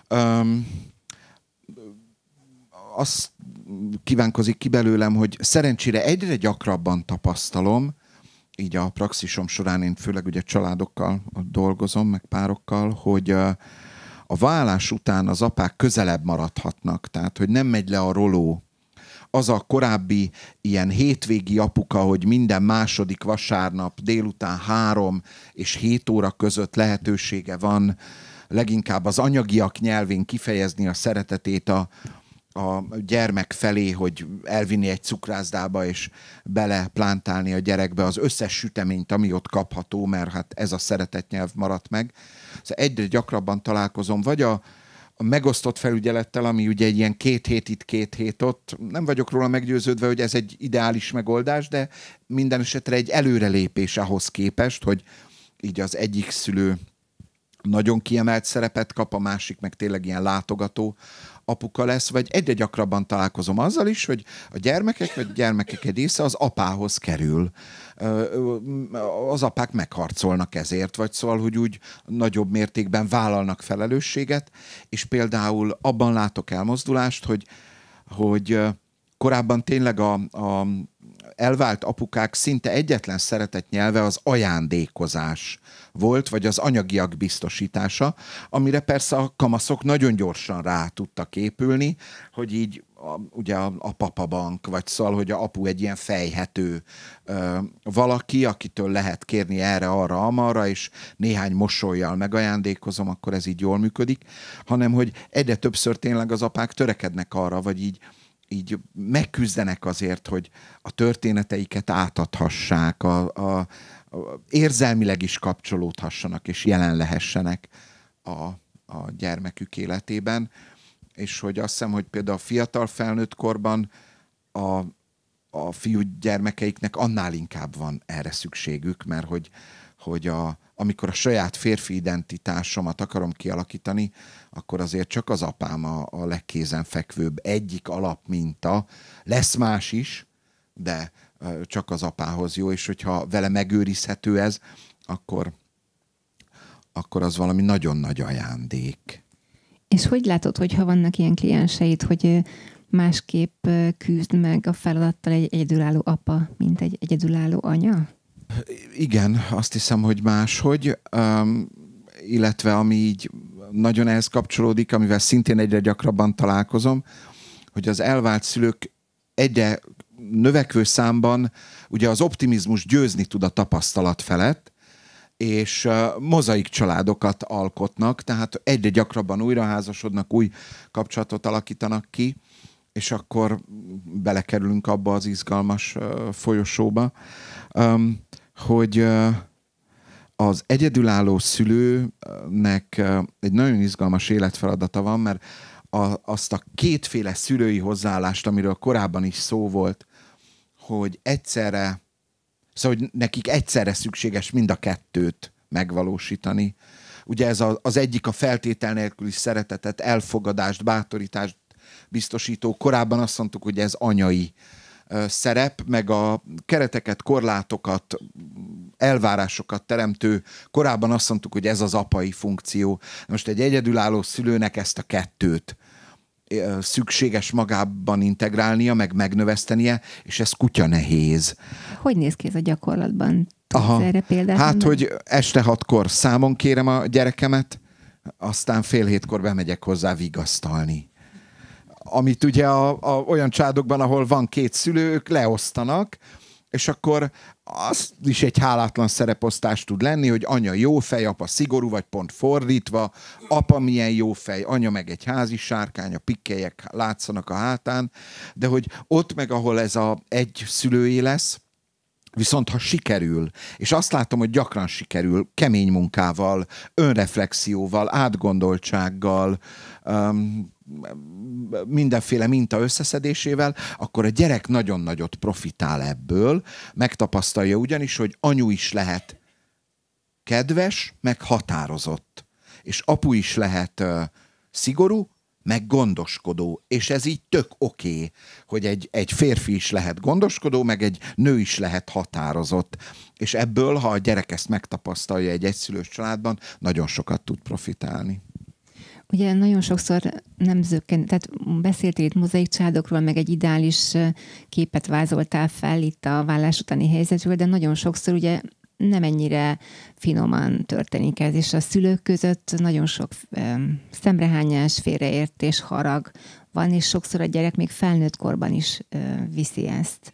Um, azt kívánkozik ki belőlem, hogy szerencsére egyre gyakrabban tapasztalom, így a praxisom során én főleg ugye családokkal dolgozom, meg párokkal, hogy a vállás után az apák közelebb maradhatnak, tehát hogy nem megy le a roló az a korábbi ilyen hétvégi apuka, hogy minden második vasárnap délután három és hét óra között lehetősége van leginkább az anyagiak nyelvén kifejezni a szeretetét a, a gyermek felé, hogy elvinni egy cukrászdába és beleplántálni a gyerekbe az összes süteményt, ami ott kapható, mert hát ez a szeretetnyelv maradt meg. Szóval egyre gyakrabban találkozom, vagy a, a megosztott felügyelettel, ami ugye egy ilyen két hét itt, két hét ott. Nem vagyok róla meggyőződve, hogy ez egy ideális megoldás, de minden esetre egy előrelépés ahhoz képest, hogy így az egyik szülő nagyon kiemelt szerepet kap, a másik meg tényleg ilyen látogató apuka lesz, vagy egyre gyakrabban találkozom azzal is, hogy a gyermekek vagy gyermekek egy része az apához kerül. Az apák megharcolnak ezért, vagy szóval, hogy úgy nagyobb mértékben vállalnak felelősséget, és például abban látok elmozdulást, hogy, hogy korábban tényleg a, a elvált apukák szinte egyetlen szeretett nyelve az ajándékozás volt, vagy az anyagiak biztosítása, amire persze a kamaszok nagyon gyorsan rá tudtak épülni, hogy így a, ugye a, a papabank, vagy szal, hogy a apu egy ilyen fejhető ö, valaki, akitől lehet kérni erre, arra, amarra, és néhány mosolyjal megajándékozom, akkor ez így jól működik, hanem hogy egyre többször tényleg az apák törekednek arra, vagy így így megküzdenek azért, hogy a történeteiket átadhassák, a, a, érzelmileg is kapcsolódhassanak és jelen lehessenek a, a gyermekük életében. És hogy azt hiszem, hogy például a fiatal felnőtt korban a, a fiú gyermekeiknek annál inkább van erre szükségük, mert hogy, hogy a, amikor a saját férfi identitásomat akarom kialakítani, akkor azért csak az apám a, a legkézenfekvőbb egyik alapminta. Lesz más is, de csak az apához jó, és hogyha vele megőrizhető ez, akkor, akkor az valami nagyon nagy ajándék. És hogy látod, hogyha vannak ilyen klienseid, hogy másképp küzd meg a feladattal egy egyedülálló apa, mint egy egyedülálló anya? Igen, azt hiszem, hogy máshogy, um, illetve ami így nagyon ehhez kapcsolódik, amivel szintén egyre gyakrabban találkozom, hogy az elvált szülők egyre növekvő számban ugye az optimizmus győzni tud a tapasztalat felett, és mozaik családokat alkotnak, tehát egyre gyakrabban újraházasodnak, új kapcsolatot alakítanak ki, és akkor belekerülünk abba az izgalmas folyosóba, hogy az egyedülálló szülőnek egy nagyon izgalmas életfeladata van, mert a, azt a kétféle szülői hozzáállást, amiről korábban is szó volt, hogy egyszerre, szóval hogy nekik egyszerre szükséges mind a kettőt megvalósítani. Ugye ez a, az egyik a feltétel nélküli szeretetet, elfogadást, bátorítást biztosító. Korábban azt mondtuk, hogy ez anyai szerep, meg a kereteket, korlátokat, elvárásokat teremtő, korábban azt mondtuk, hogy ez az apai funkció. Most egy egyedülálló szülőnek ezt a kettőt szükséges magában integrálnia, meg megnövesztenie, és ez kutya nehéz. Hogy néz ki ez a gyakorlatban? Aha. erre példát Hát, hogy este hatkor számon kérem a gyerekemet, aztán fél hétkor bemegyek hozzá vigasztalni amit ugye a, a, olyan csádokban, ahol van két szülő, ők leosztanak, és akkor az is egy hálátlan szereposztás tud lenni, hogy anya jó fej, apa szigorú, vagy pont fordítva, apa milyen jó fej, anya meg egy házi sárkány, a pikkelyek látszanak a hátán, de hogy ott meg, ahol ez a egy szülői lesz, Viszont ha sikerül, és azt látom, hogy gyakran sikerül, kemény munkával, önreflexióval, átgondoltsággal, um, mindenféle minta összeszedésével, akkor a gyerek nagyon nagyot profitál ebből, megtapasztalja ugyanis, hogy anyu is lehet kedves, meg határozott, és apu is lehet uh, szigorú, meg gondoskodó, és ez így tök oké, okay, hogy egy, egy férfi is lehet gondoskodó, meg egy nő is lehet határozott. És ebből, ha a gyerek ezt megtapasztalja egy egyszülős családban, nagyon sokat tud profitálni. Ugye nagyon sokszor nem zökken, tehát beszéltél itt mozaik családokról, meg egy ideális képet vázoltál fel itt a vállás utáni helyzetről, de nagyon sokszor ugye nem ennyire finoman történik ez, és a szülők között nagyon sok szemrehányás, félreértés, harag van, és sokszor a gyerek még felnőtt korban is viszi ezt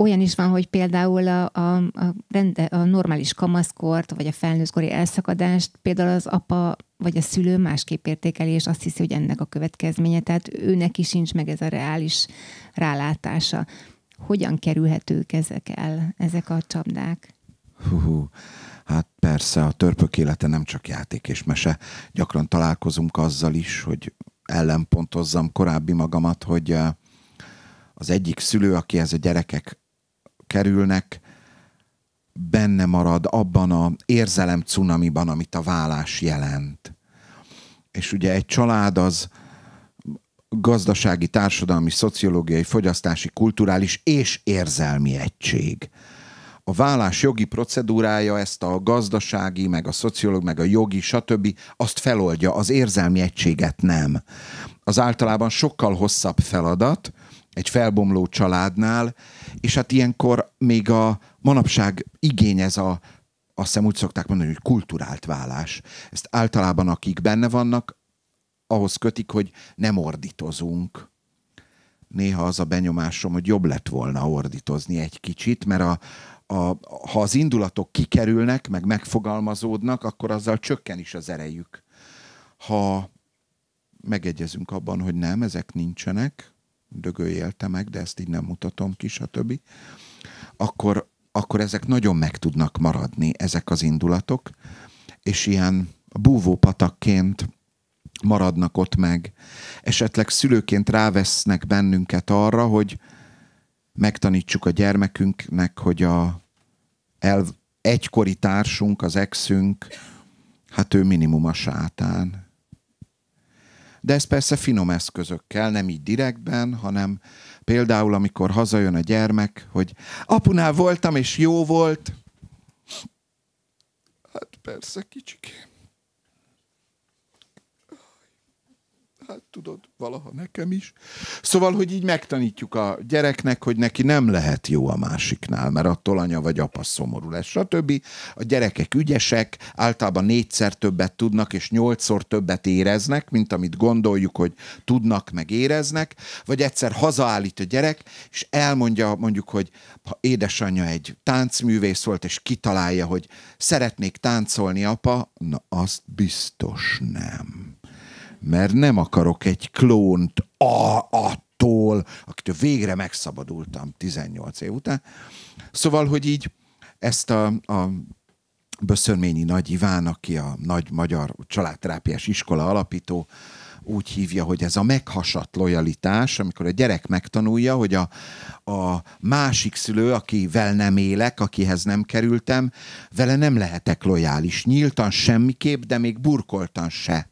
olyan is van, hogy például a, a, a, rende, a normális kamaszkort, vagy a felnőttkori elszakadást például az apa vagy a szülő másképp értékeli, és azt hiszi, hogy ennek a következménye, tehát őnek is sincs meg ez a reális rálátása. Hogyan kerülhetők ezek el, ezek a csapdák? Hú, hát persze, a törpök élete nem csak játék és mese. Gyakran találkozunk azzal is, hogy ellenpontozzam korábbi magamat, hogy eh, az egyik szülő, aki ez a gyerekek kerülnek, benne marad abban a érzelem cunamiban, amit a vállás jelent. És ugye egy család az gazdasági, társadalmi, szociológiai, fogyasztási, kulturális és érzelmi egység. A vállás jogi procedúrája ezt a gazdasági, meg a szociológ, meg a jogi, stb. azt feloldja, az érzelmi egységet nem. Az általában sokkal hosszabb feladat, egy felbomló családnál, és hát ilyenkor még a manapság igény ez a azt hiszem úgy szokták mondani, hogy kulturált vállás. Ezt általában akik benne vannak, ahhoz kötik, hogy nem ordítozunk. Néha az a benyomásom, hogy jobb lett volna ordítozni egy kicsit, mert a, a, ha az indulatok kikerülnek, meg megfogalmazódnak, akkor azzal csökken is az erejük. Ha megegyezünk abban, hogy nem, ezek nincsenek, dögöljelte meg, de ezt így nem mutatom ki, stb. Akkor, akkor ezek nagyon meg tudnak maradni, ezek az indulatok, és ilyen búvó patakként maradnak ott meg. Esetleg szülőként rávesznek bennünket arra, hogy megtanítsuk a gyermekünknek, hogy a el, egykori társunk, az exünk, hát ő minimum a sátán de ez persze finom eszközökkel, nem így direktben, hanem például, amikor hazajön a gyermek, hogy apunál voltam, és jó volt. Hát persze, kicsikém. hát tudod, valaha nekem is. Szóval, hogy így megtanítjuk a gyereknek, hogy neki nem lehet jó a másiknál, mert attól anya vagy apa szomorú lesz, stb. A gyerekek ügyesek, általában négyszer többet tudnak, és nyolcszor többet éreznek, mint amit gondoljuk, hogy tudnak, meg éreznek, vagy egyszer hazaállít a gyerek, és elmondja mondjuk, hogy ha édesanyja egy táncművész volt, és kitalálja, hogy szeretnék táncolni, apa, na azt biztos nem mert nem akarok egy klónt a, attól, akitől végre megszabadultam 18 év után. Szóval, hogy így ezt a, a Böszörményi Nagy Iván, aki a Nagy Magyar Családterápiás Iskola alapító, úgy hívja, hogy ez a meghasadt lojalitás, amikor a gyerek megtanulja, hogy a, a másik szülő, akivel nem élek, akihez nem kerültem, vele nem lehetek lojális. Nyíltan semmiképp, de még burkoltan se.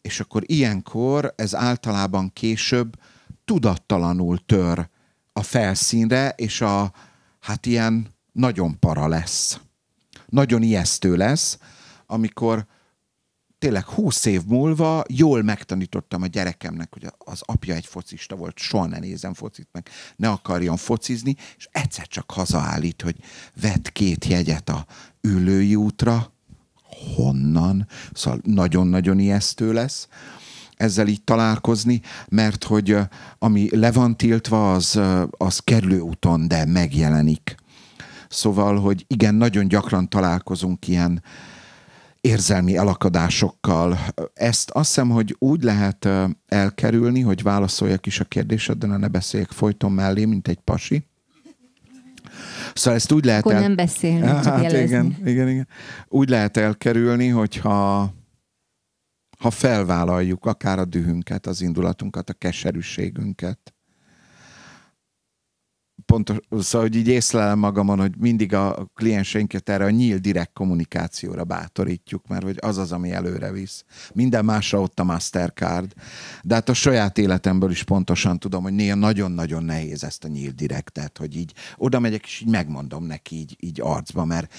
És akkor ilyenkor ez általában később tudattalanul tör a felszínre, és a, hát ilyen nagyon para lesz. Nagyon ijesztő lesz, amikor tényleg húsz év múlva jól megtanítottam a gyerekemnek, hogy az apja egy focista volt, soha ne nézem focit meg, ne akarjon focizni, és egyszer csak hazaállít, hogy vett két jegyet a ülői útra, honnan, szóval nagyon-nagyon ijesztő lesz ezzel így találkozni, mert hogy ami le van tiltva, az, az kerülőúton, de megjelenik. Szóval, hogy igen, nagyon gyakran találkozunk ilyen érzelmi elakadásokkal. Ezt azt hiszem, hogy úgy lehet elkerülni, hogy válaszoljak is a kérdésedre, ne beszéljek folyton mellé, mint egy pasi, Szóval ezt úgy lehet Akkor el... nem beszélni, ah, hát csak hát igen, igen, igen. Úgy lehet elkerülni, hogyha ha felvállaljuk akár a dühünket, az indulatunkat, a keserűségünket, pontos, szóval, hogy így észlelem magamon, hogy mindig a klienseinket erre a nyíl direkt kommunikációra bátorítjuk, mert hogy az az, ami előre visz. Minden másra ott a Mastercard, de hát a saját életemből is pontosan tudom, hogy néha nagyon-nagyon nehéz ezt a nyíl direktet, hogy így oda megyek, és így megmondom neki így, így arcba, mert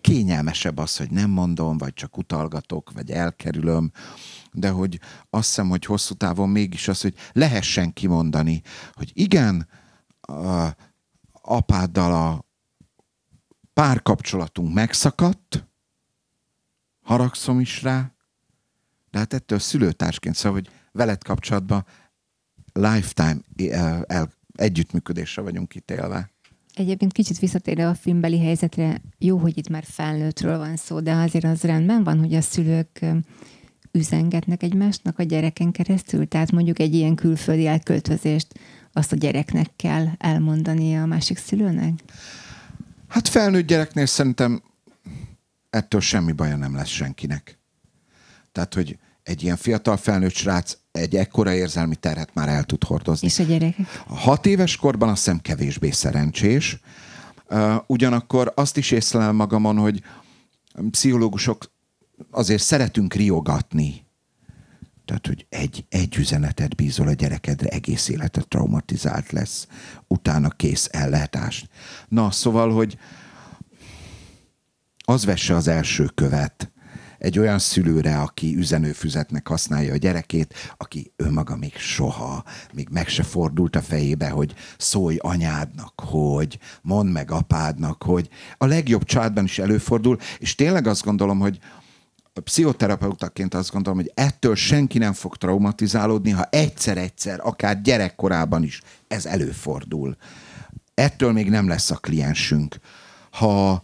kényelmesebb az, hogy nem mondom, vagy csak utalgatok, vagy elkerülöm, de hogy azt hiszem, hogy hosszú távon mégis az, hogy lehessen kimondani, hogy igen, apáddal a párkapcsolatunk megszakadt, haragszom is rá, de hát ettől szülőtársként, szóval, hogy veled kapcsolatban lifetime el, eh, el, együttműködésre vagyunk ítélve. Egyébként kicsit visszatérve a filmbeli helyzetre, jó, hogy itt már felnőttről van szó, de azért az rendben van, hogy a szülők eh, üzengetnek egymásnak a gyereken keresztül, tehát mondjuk egy ilyen külföldi elköltözést azt a gyereknek kell elmondani a másik szülőnek? Hát felnőtt gyereknél szerintem ettől semmi baja nem lesz senkinek. Tehát, hogy egy ilyen fiatal felnőtt srác egy ekkora érzelmi terhet már el tud hordozni. És a gyerekek? A hat éves korban azt hiszem kevésbé szerencsés. Ugyanakkor azt is észlelem magamon, hogy pszichológusok azért szeretünk riogatni tehát, hogy egy, egy üzenetet bízol a gyerekedre, egész élete traumatizált lesz, utána kész ellátást. Na, szóval, hogy az vesse az első követ egy olyan szülőre, aki üzenőfüzetnek használja a gyerekét, aki önmaga még soha, még meg se fordult a fejébe, hogy szólj anyádnak, hogy mondd meg apádnak, hogy a legjobb családban is előfordul, és tényleg azt gondolom, hogy pszichoterapeutaként azt gondolom, hogy ettől senki nem fog traumatizálódni, ha egyszer-egyszer, akár gyerekkorában is ez előfordul. Ettől még nem lesz a kliensünk. Ha,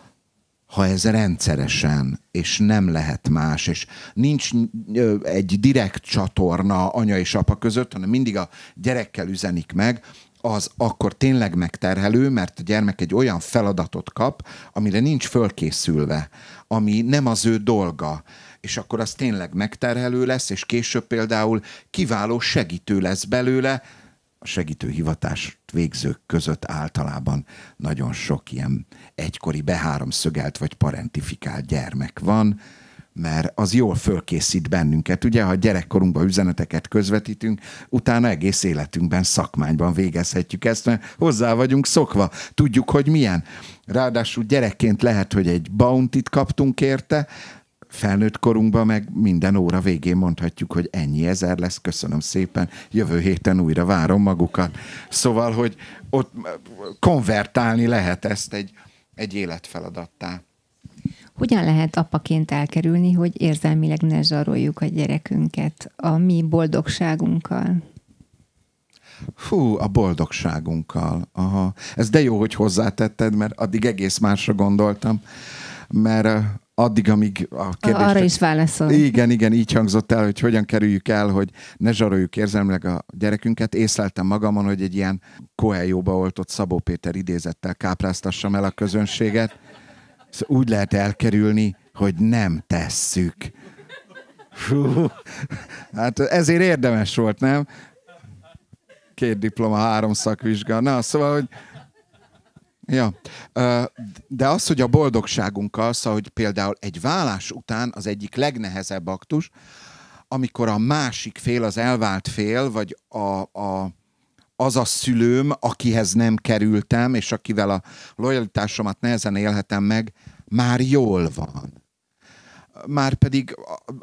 ha ez rendszeresen, és nem lehet más, és nincs egy direkt csatorna anya és apa között, hanem mindig a gyerekkel üzenik meg, az akkor tényleg megterhelő, mert a gyermek egy olyan feladatot kap, amire nincs fölkészülve ami nem az ő dolga, és akkor az tényleg megterhelő lesz, és később például kiváló segítő lesz belőle, a segítő hivatást végzők között általában nagyon sok ilyen egykori beháromszögelt vagy parentifikált gyermek van, mert az jól fölkészít bennünket. Ugye, ha gyerekkorunkban üzeneteket közvetítünk, utána egész életünkben szakmányban végezhetjük ezt, mert hozzá vagyunk szokva, tudjuk, hogy milyen. Ráadásul gyerekként lehet, hogy egy bountit kaptunk érte, felnőtt korunkban meg minden óra végén mondhatjuk, hogy ennyi ezer lesz, köszönöm szépen, jövő héten újra várom magukat. Szóval, hogy ott konvertálni lehet ezt egy, egy életfeladattá. Hogyan lehet apaként elkerülni, hogy érzelmileg ne zsaroljuk a gyerekünket a mi boldogságunkkal? Hú, a boldogságunkkal. Aha. Ez de jó, hogy hozzátetted, mert addig egész másra gondoltam, mert eh, addig, amíg a kérdés... Arra is válaszol. Igen, igen, így hangzott el, hogy hogyan kerüljük el, hogy ne zsaroljuk érzelmileg a gyerekünket. Észleltem magamon, hogy egy ilyen koeljóba oltott Szabó Péter idézettel kápráztassam el a közönséget. Szóval úgy lehet elkerülni, hogy nem tesszük. Hú, hát ezért érdemes volt, nem? Két diploma, három szakvizsga. Na, szóval, hogy... Ja. De az, hogy a boldogságunk az, szóval, hogy például egy vállás után az egyik legnehezebb aktus, amikor a másik fél, az elvált fél, vagy a, a, az a szülőm, akihez nem kerültem, és akivel a lojalitásomat nehezen élhetem meg, már jól van. Már pedig,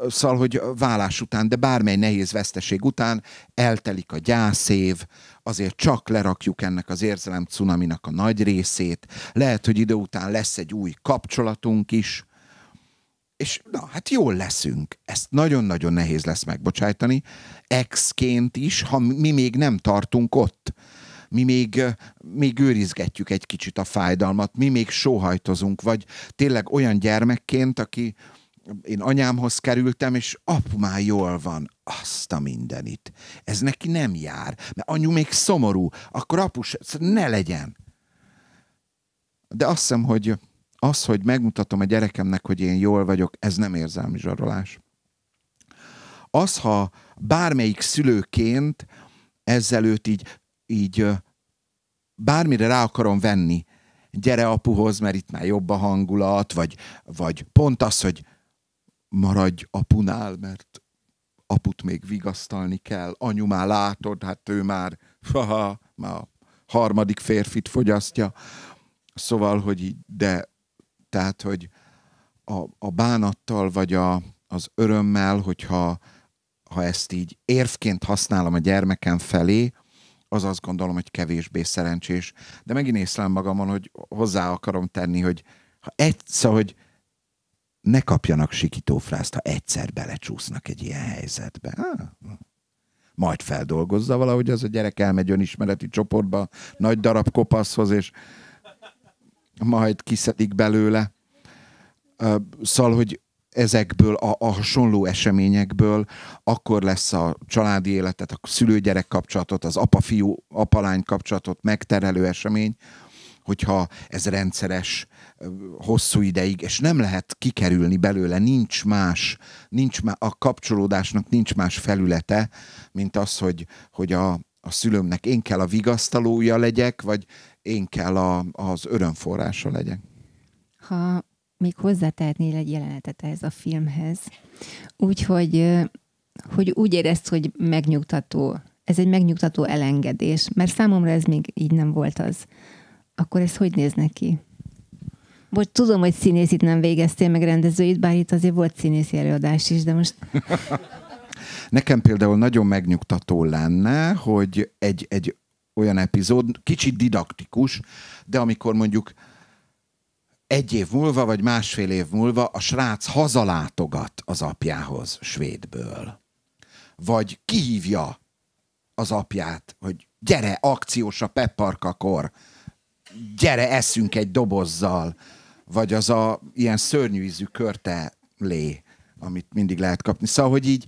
szal, hogy vállás után, de bármely nehéz veszteség után eltelik a gyászév, azért csak lerakjuk ennek az érzelem cunaminak a nagy részét, lehet, hogy idő után lesz egy új kapcsolatunk is, és na, hát jól leszünk. Ezt nagyon-nagyon nehéz lesz megbocsájtani, exként is, ha mi még nem tartunk ott. Mi még, még őrizgetjük egy kicsit a fájdalmat, mi még sóhajtozunk, vagy tényleg olyan gyermekként, aki, én anyámhoz kerültem, és apu már jól van, azt a mindenit. Ez neki nem jár, mert anyu még szomorú, akkor apus szóval ne legyen. De azt hiszem, hogy az, hogy megmutatom a gyerekemnek, hogy én jól vagyok, ez nem érzelmi zsarolás. Az, ha bármelyik szülőként ezzel őt így, így bármire rá akarom venni, gyere apuhoz, mert itt már jobb a hangulat, vagy, vagy pont az, hogy maradj apunál, mert aput még vigasztalni kell, anyu már látod, hát ő már, haha, már a harmadik férfit fogyasztja. Szóval, hogy így, de tehát, hogy a, a bánattal, vagy a, az örömmel, hogyha ha ezt így érvként használom a gyermekem felé, az azt gondolom, hogy kevésbé szerencsés. De megint észlem magamon, hogy hozzá akarom tenni, hogy ha egyszer, hogy ne kapjanak sikítófrászt, ha egyszer belecsúsznak egy ilyen helyzetbe. majd feldolgozza valahogy az a gyerek, elmegy önismereti csoportba, nagy darab kopaszhoz, és majd kiszedik belőle. Szóval, hogy ezekből a, a hasonló eseményekből, akkor lesz a családi életet, a szülőgyerek kapcsolatot, az apa-fiú, apalány kapcsolatot megterelő esemény, hogyha ez rendszeres, hosszú ideig, és nem lehet kikerülni belőle, nincs más, nincs má, a kapcsolódásnak nincs más felülete, mint az, hogy, hogy a, a szülőmnek én kell a vigasztalója legyek, vagy én kell a, az örömforrása legyek. Ha még hozzátehetnél egy jelenetet ehhez a filmhez. Úgyhogy hogy úgy érezt, hogy megnyugtató. Ez egy megnyugtató elengedés, mert számomra ez még így nem volt az. Akkor ez hogy néz neki? Most tudom, hogy itt nem végeztél meg rendezőit, bár itt azért volt színészi előadás is, de most... Nekem például nagyon megnyugtató lenne, hogy egy, egy olyan epizód, kicsit didaktikus, de amikor mondjuk egy év múlva, vagy másfél év múlva a srác hazalátogat az apjához svédből. Vagy kihívja az apját, hogy gyere, akciós a pepparkakor, gyere, eszünk egy dobozzal, vagy az a ilyen ízű körte lé, amit mindig lehet kapni. Szóval, hogy így,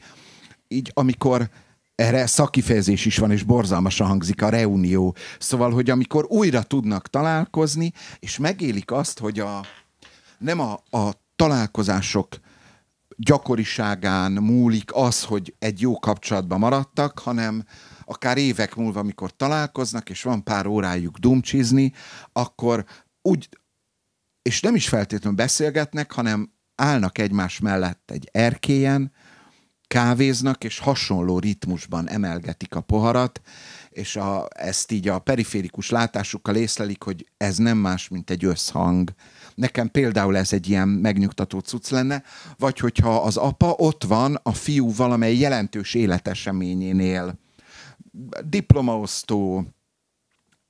így amikor erre szakifejezés is van, és borzalmasan hangzik a reunió. Szóval, hogy amikor újra tudnak találkozni, és megélik azt, hogy a, nem a, a találkozások gyakoriságán múlik az, hogy egy jó kapcsolatban maradtak, hanem akár évek múlva, amikor találkoznak, és van pár órájuk dumcsizni, akkor úgy, és nem is feltétlenül beszélgetnek, hanem állnak egymás mellett egy erkélyen, kávéznak, és hasonló ritmusban emelgetik a poharat, és a, ezt így a periférikus látásukkal észlelik, hogy ez nem más, mint egy összhang. Nekem például ez egy ilyen megnyugtató cucc lenne, vagy hogyha az apa ott van a fiú valamely jelentős életeseményénél, diplomaosztó,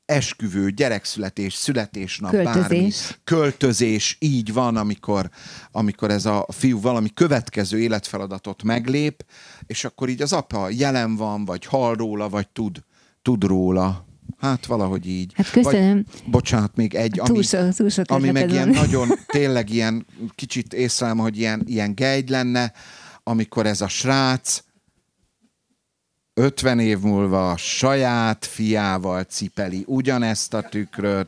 esküvő, gyerekszületés, születésnap, költözés. bármi, költözés, így van, amikor, amikor ez a fiú valami következő életfeladatot meglép, és akkor így az apa jelen van, vagy hall róla, vagy tud, tud róla. Hát valahogy így. Hát köszönöm. Vagy, bocsánat, még egy, ami, túl so, túl so ami meg ilyen van. nagyon, tényleg ilyen kicsit észlelem, hogy ilyen, ilyen gejgy lenne, amikor ez a srác 50 év múlva a saját fiával cipeli ugyanezt a tükröt,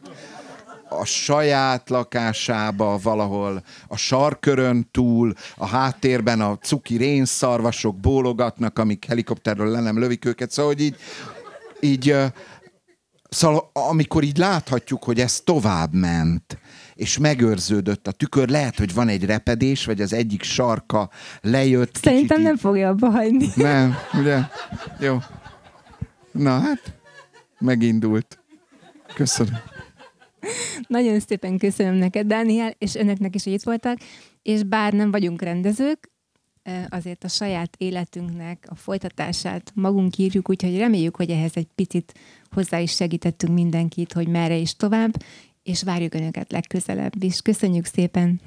a saját lakásába valahol a sarkörön túl, a háttérben a cuki rénszarvasok bólogatnak, amik helikopterről le nem lövik őket, szóval hogy így, így szóval amikor így láthatjuk, hogy ez tovább ment, és megőrződött a tükör. Lehet, hogy van egy repedés, vagy az egyik sarka lejött. Szerintem nem így... fogja abba hagyni. Nem, ugye? Jó. Na hát, megindult. Köszönöm. Nagyon szépen köszönöm neked, Dániel, és önöknek is, hogy itt voltak. És bár nem vagyunk rendezők, azért a saját életünknek a folytatását magunk írjuk, úgyhogy reméljük, hogy ehhez egy picit hozzá is segítettünk mindenkit, hogy merre is tovább, és várjuk Önöket legközelebb is. Köszönjük szépen!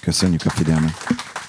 Köszönjük a figyelmet!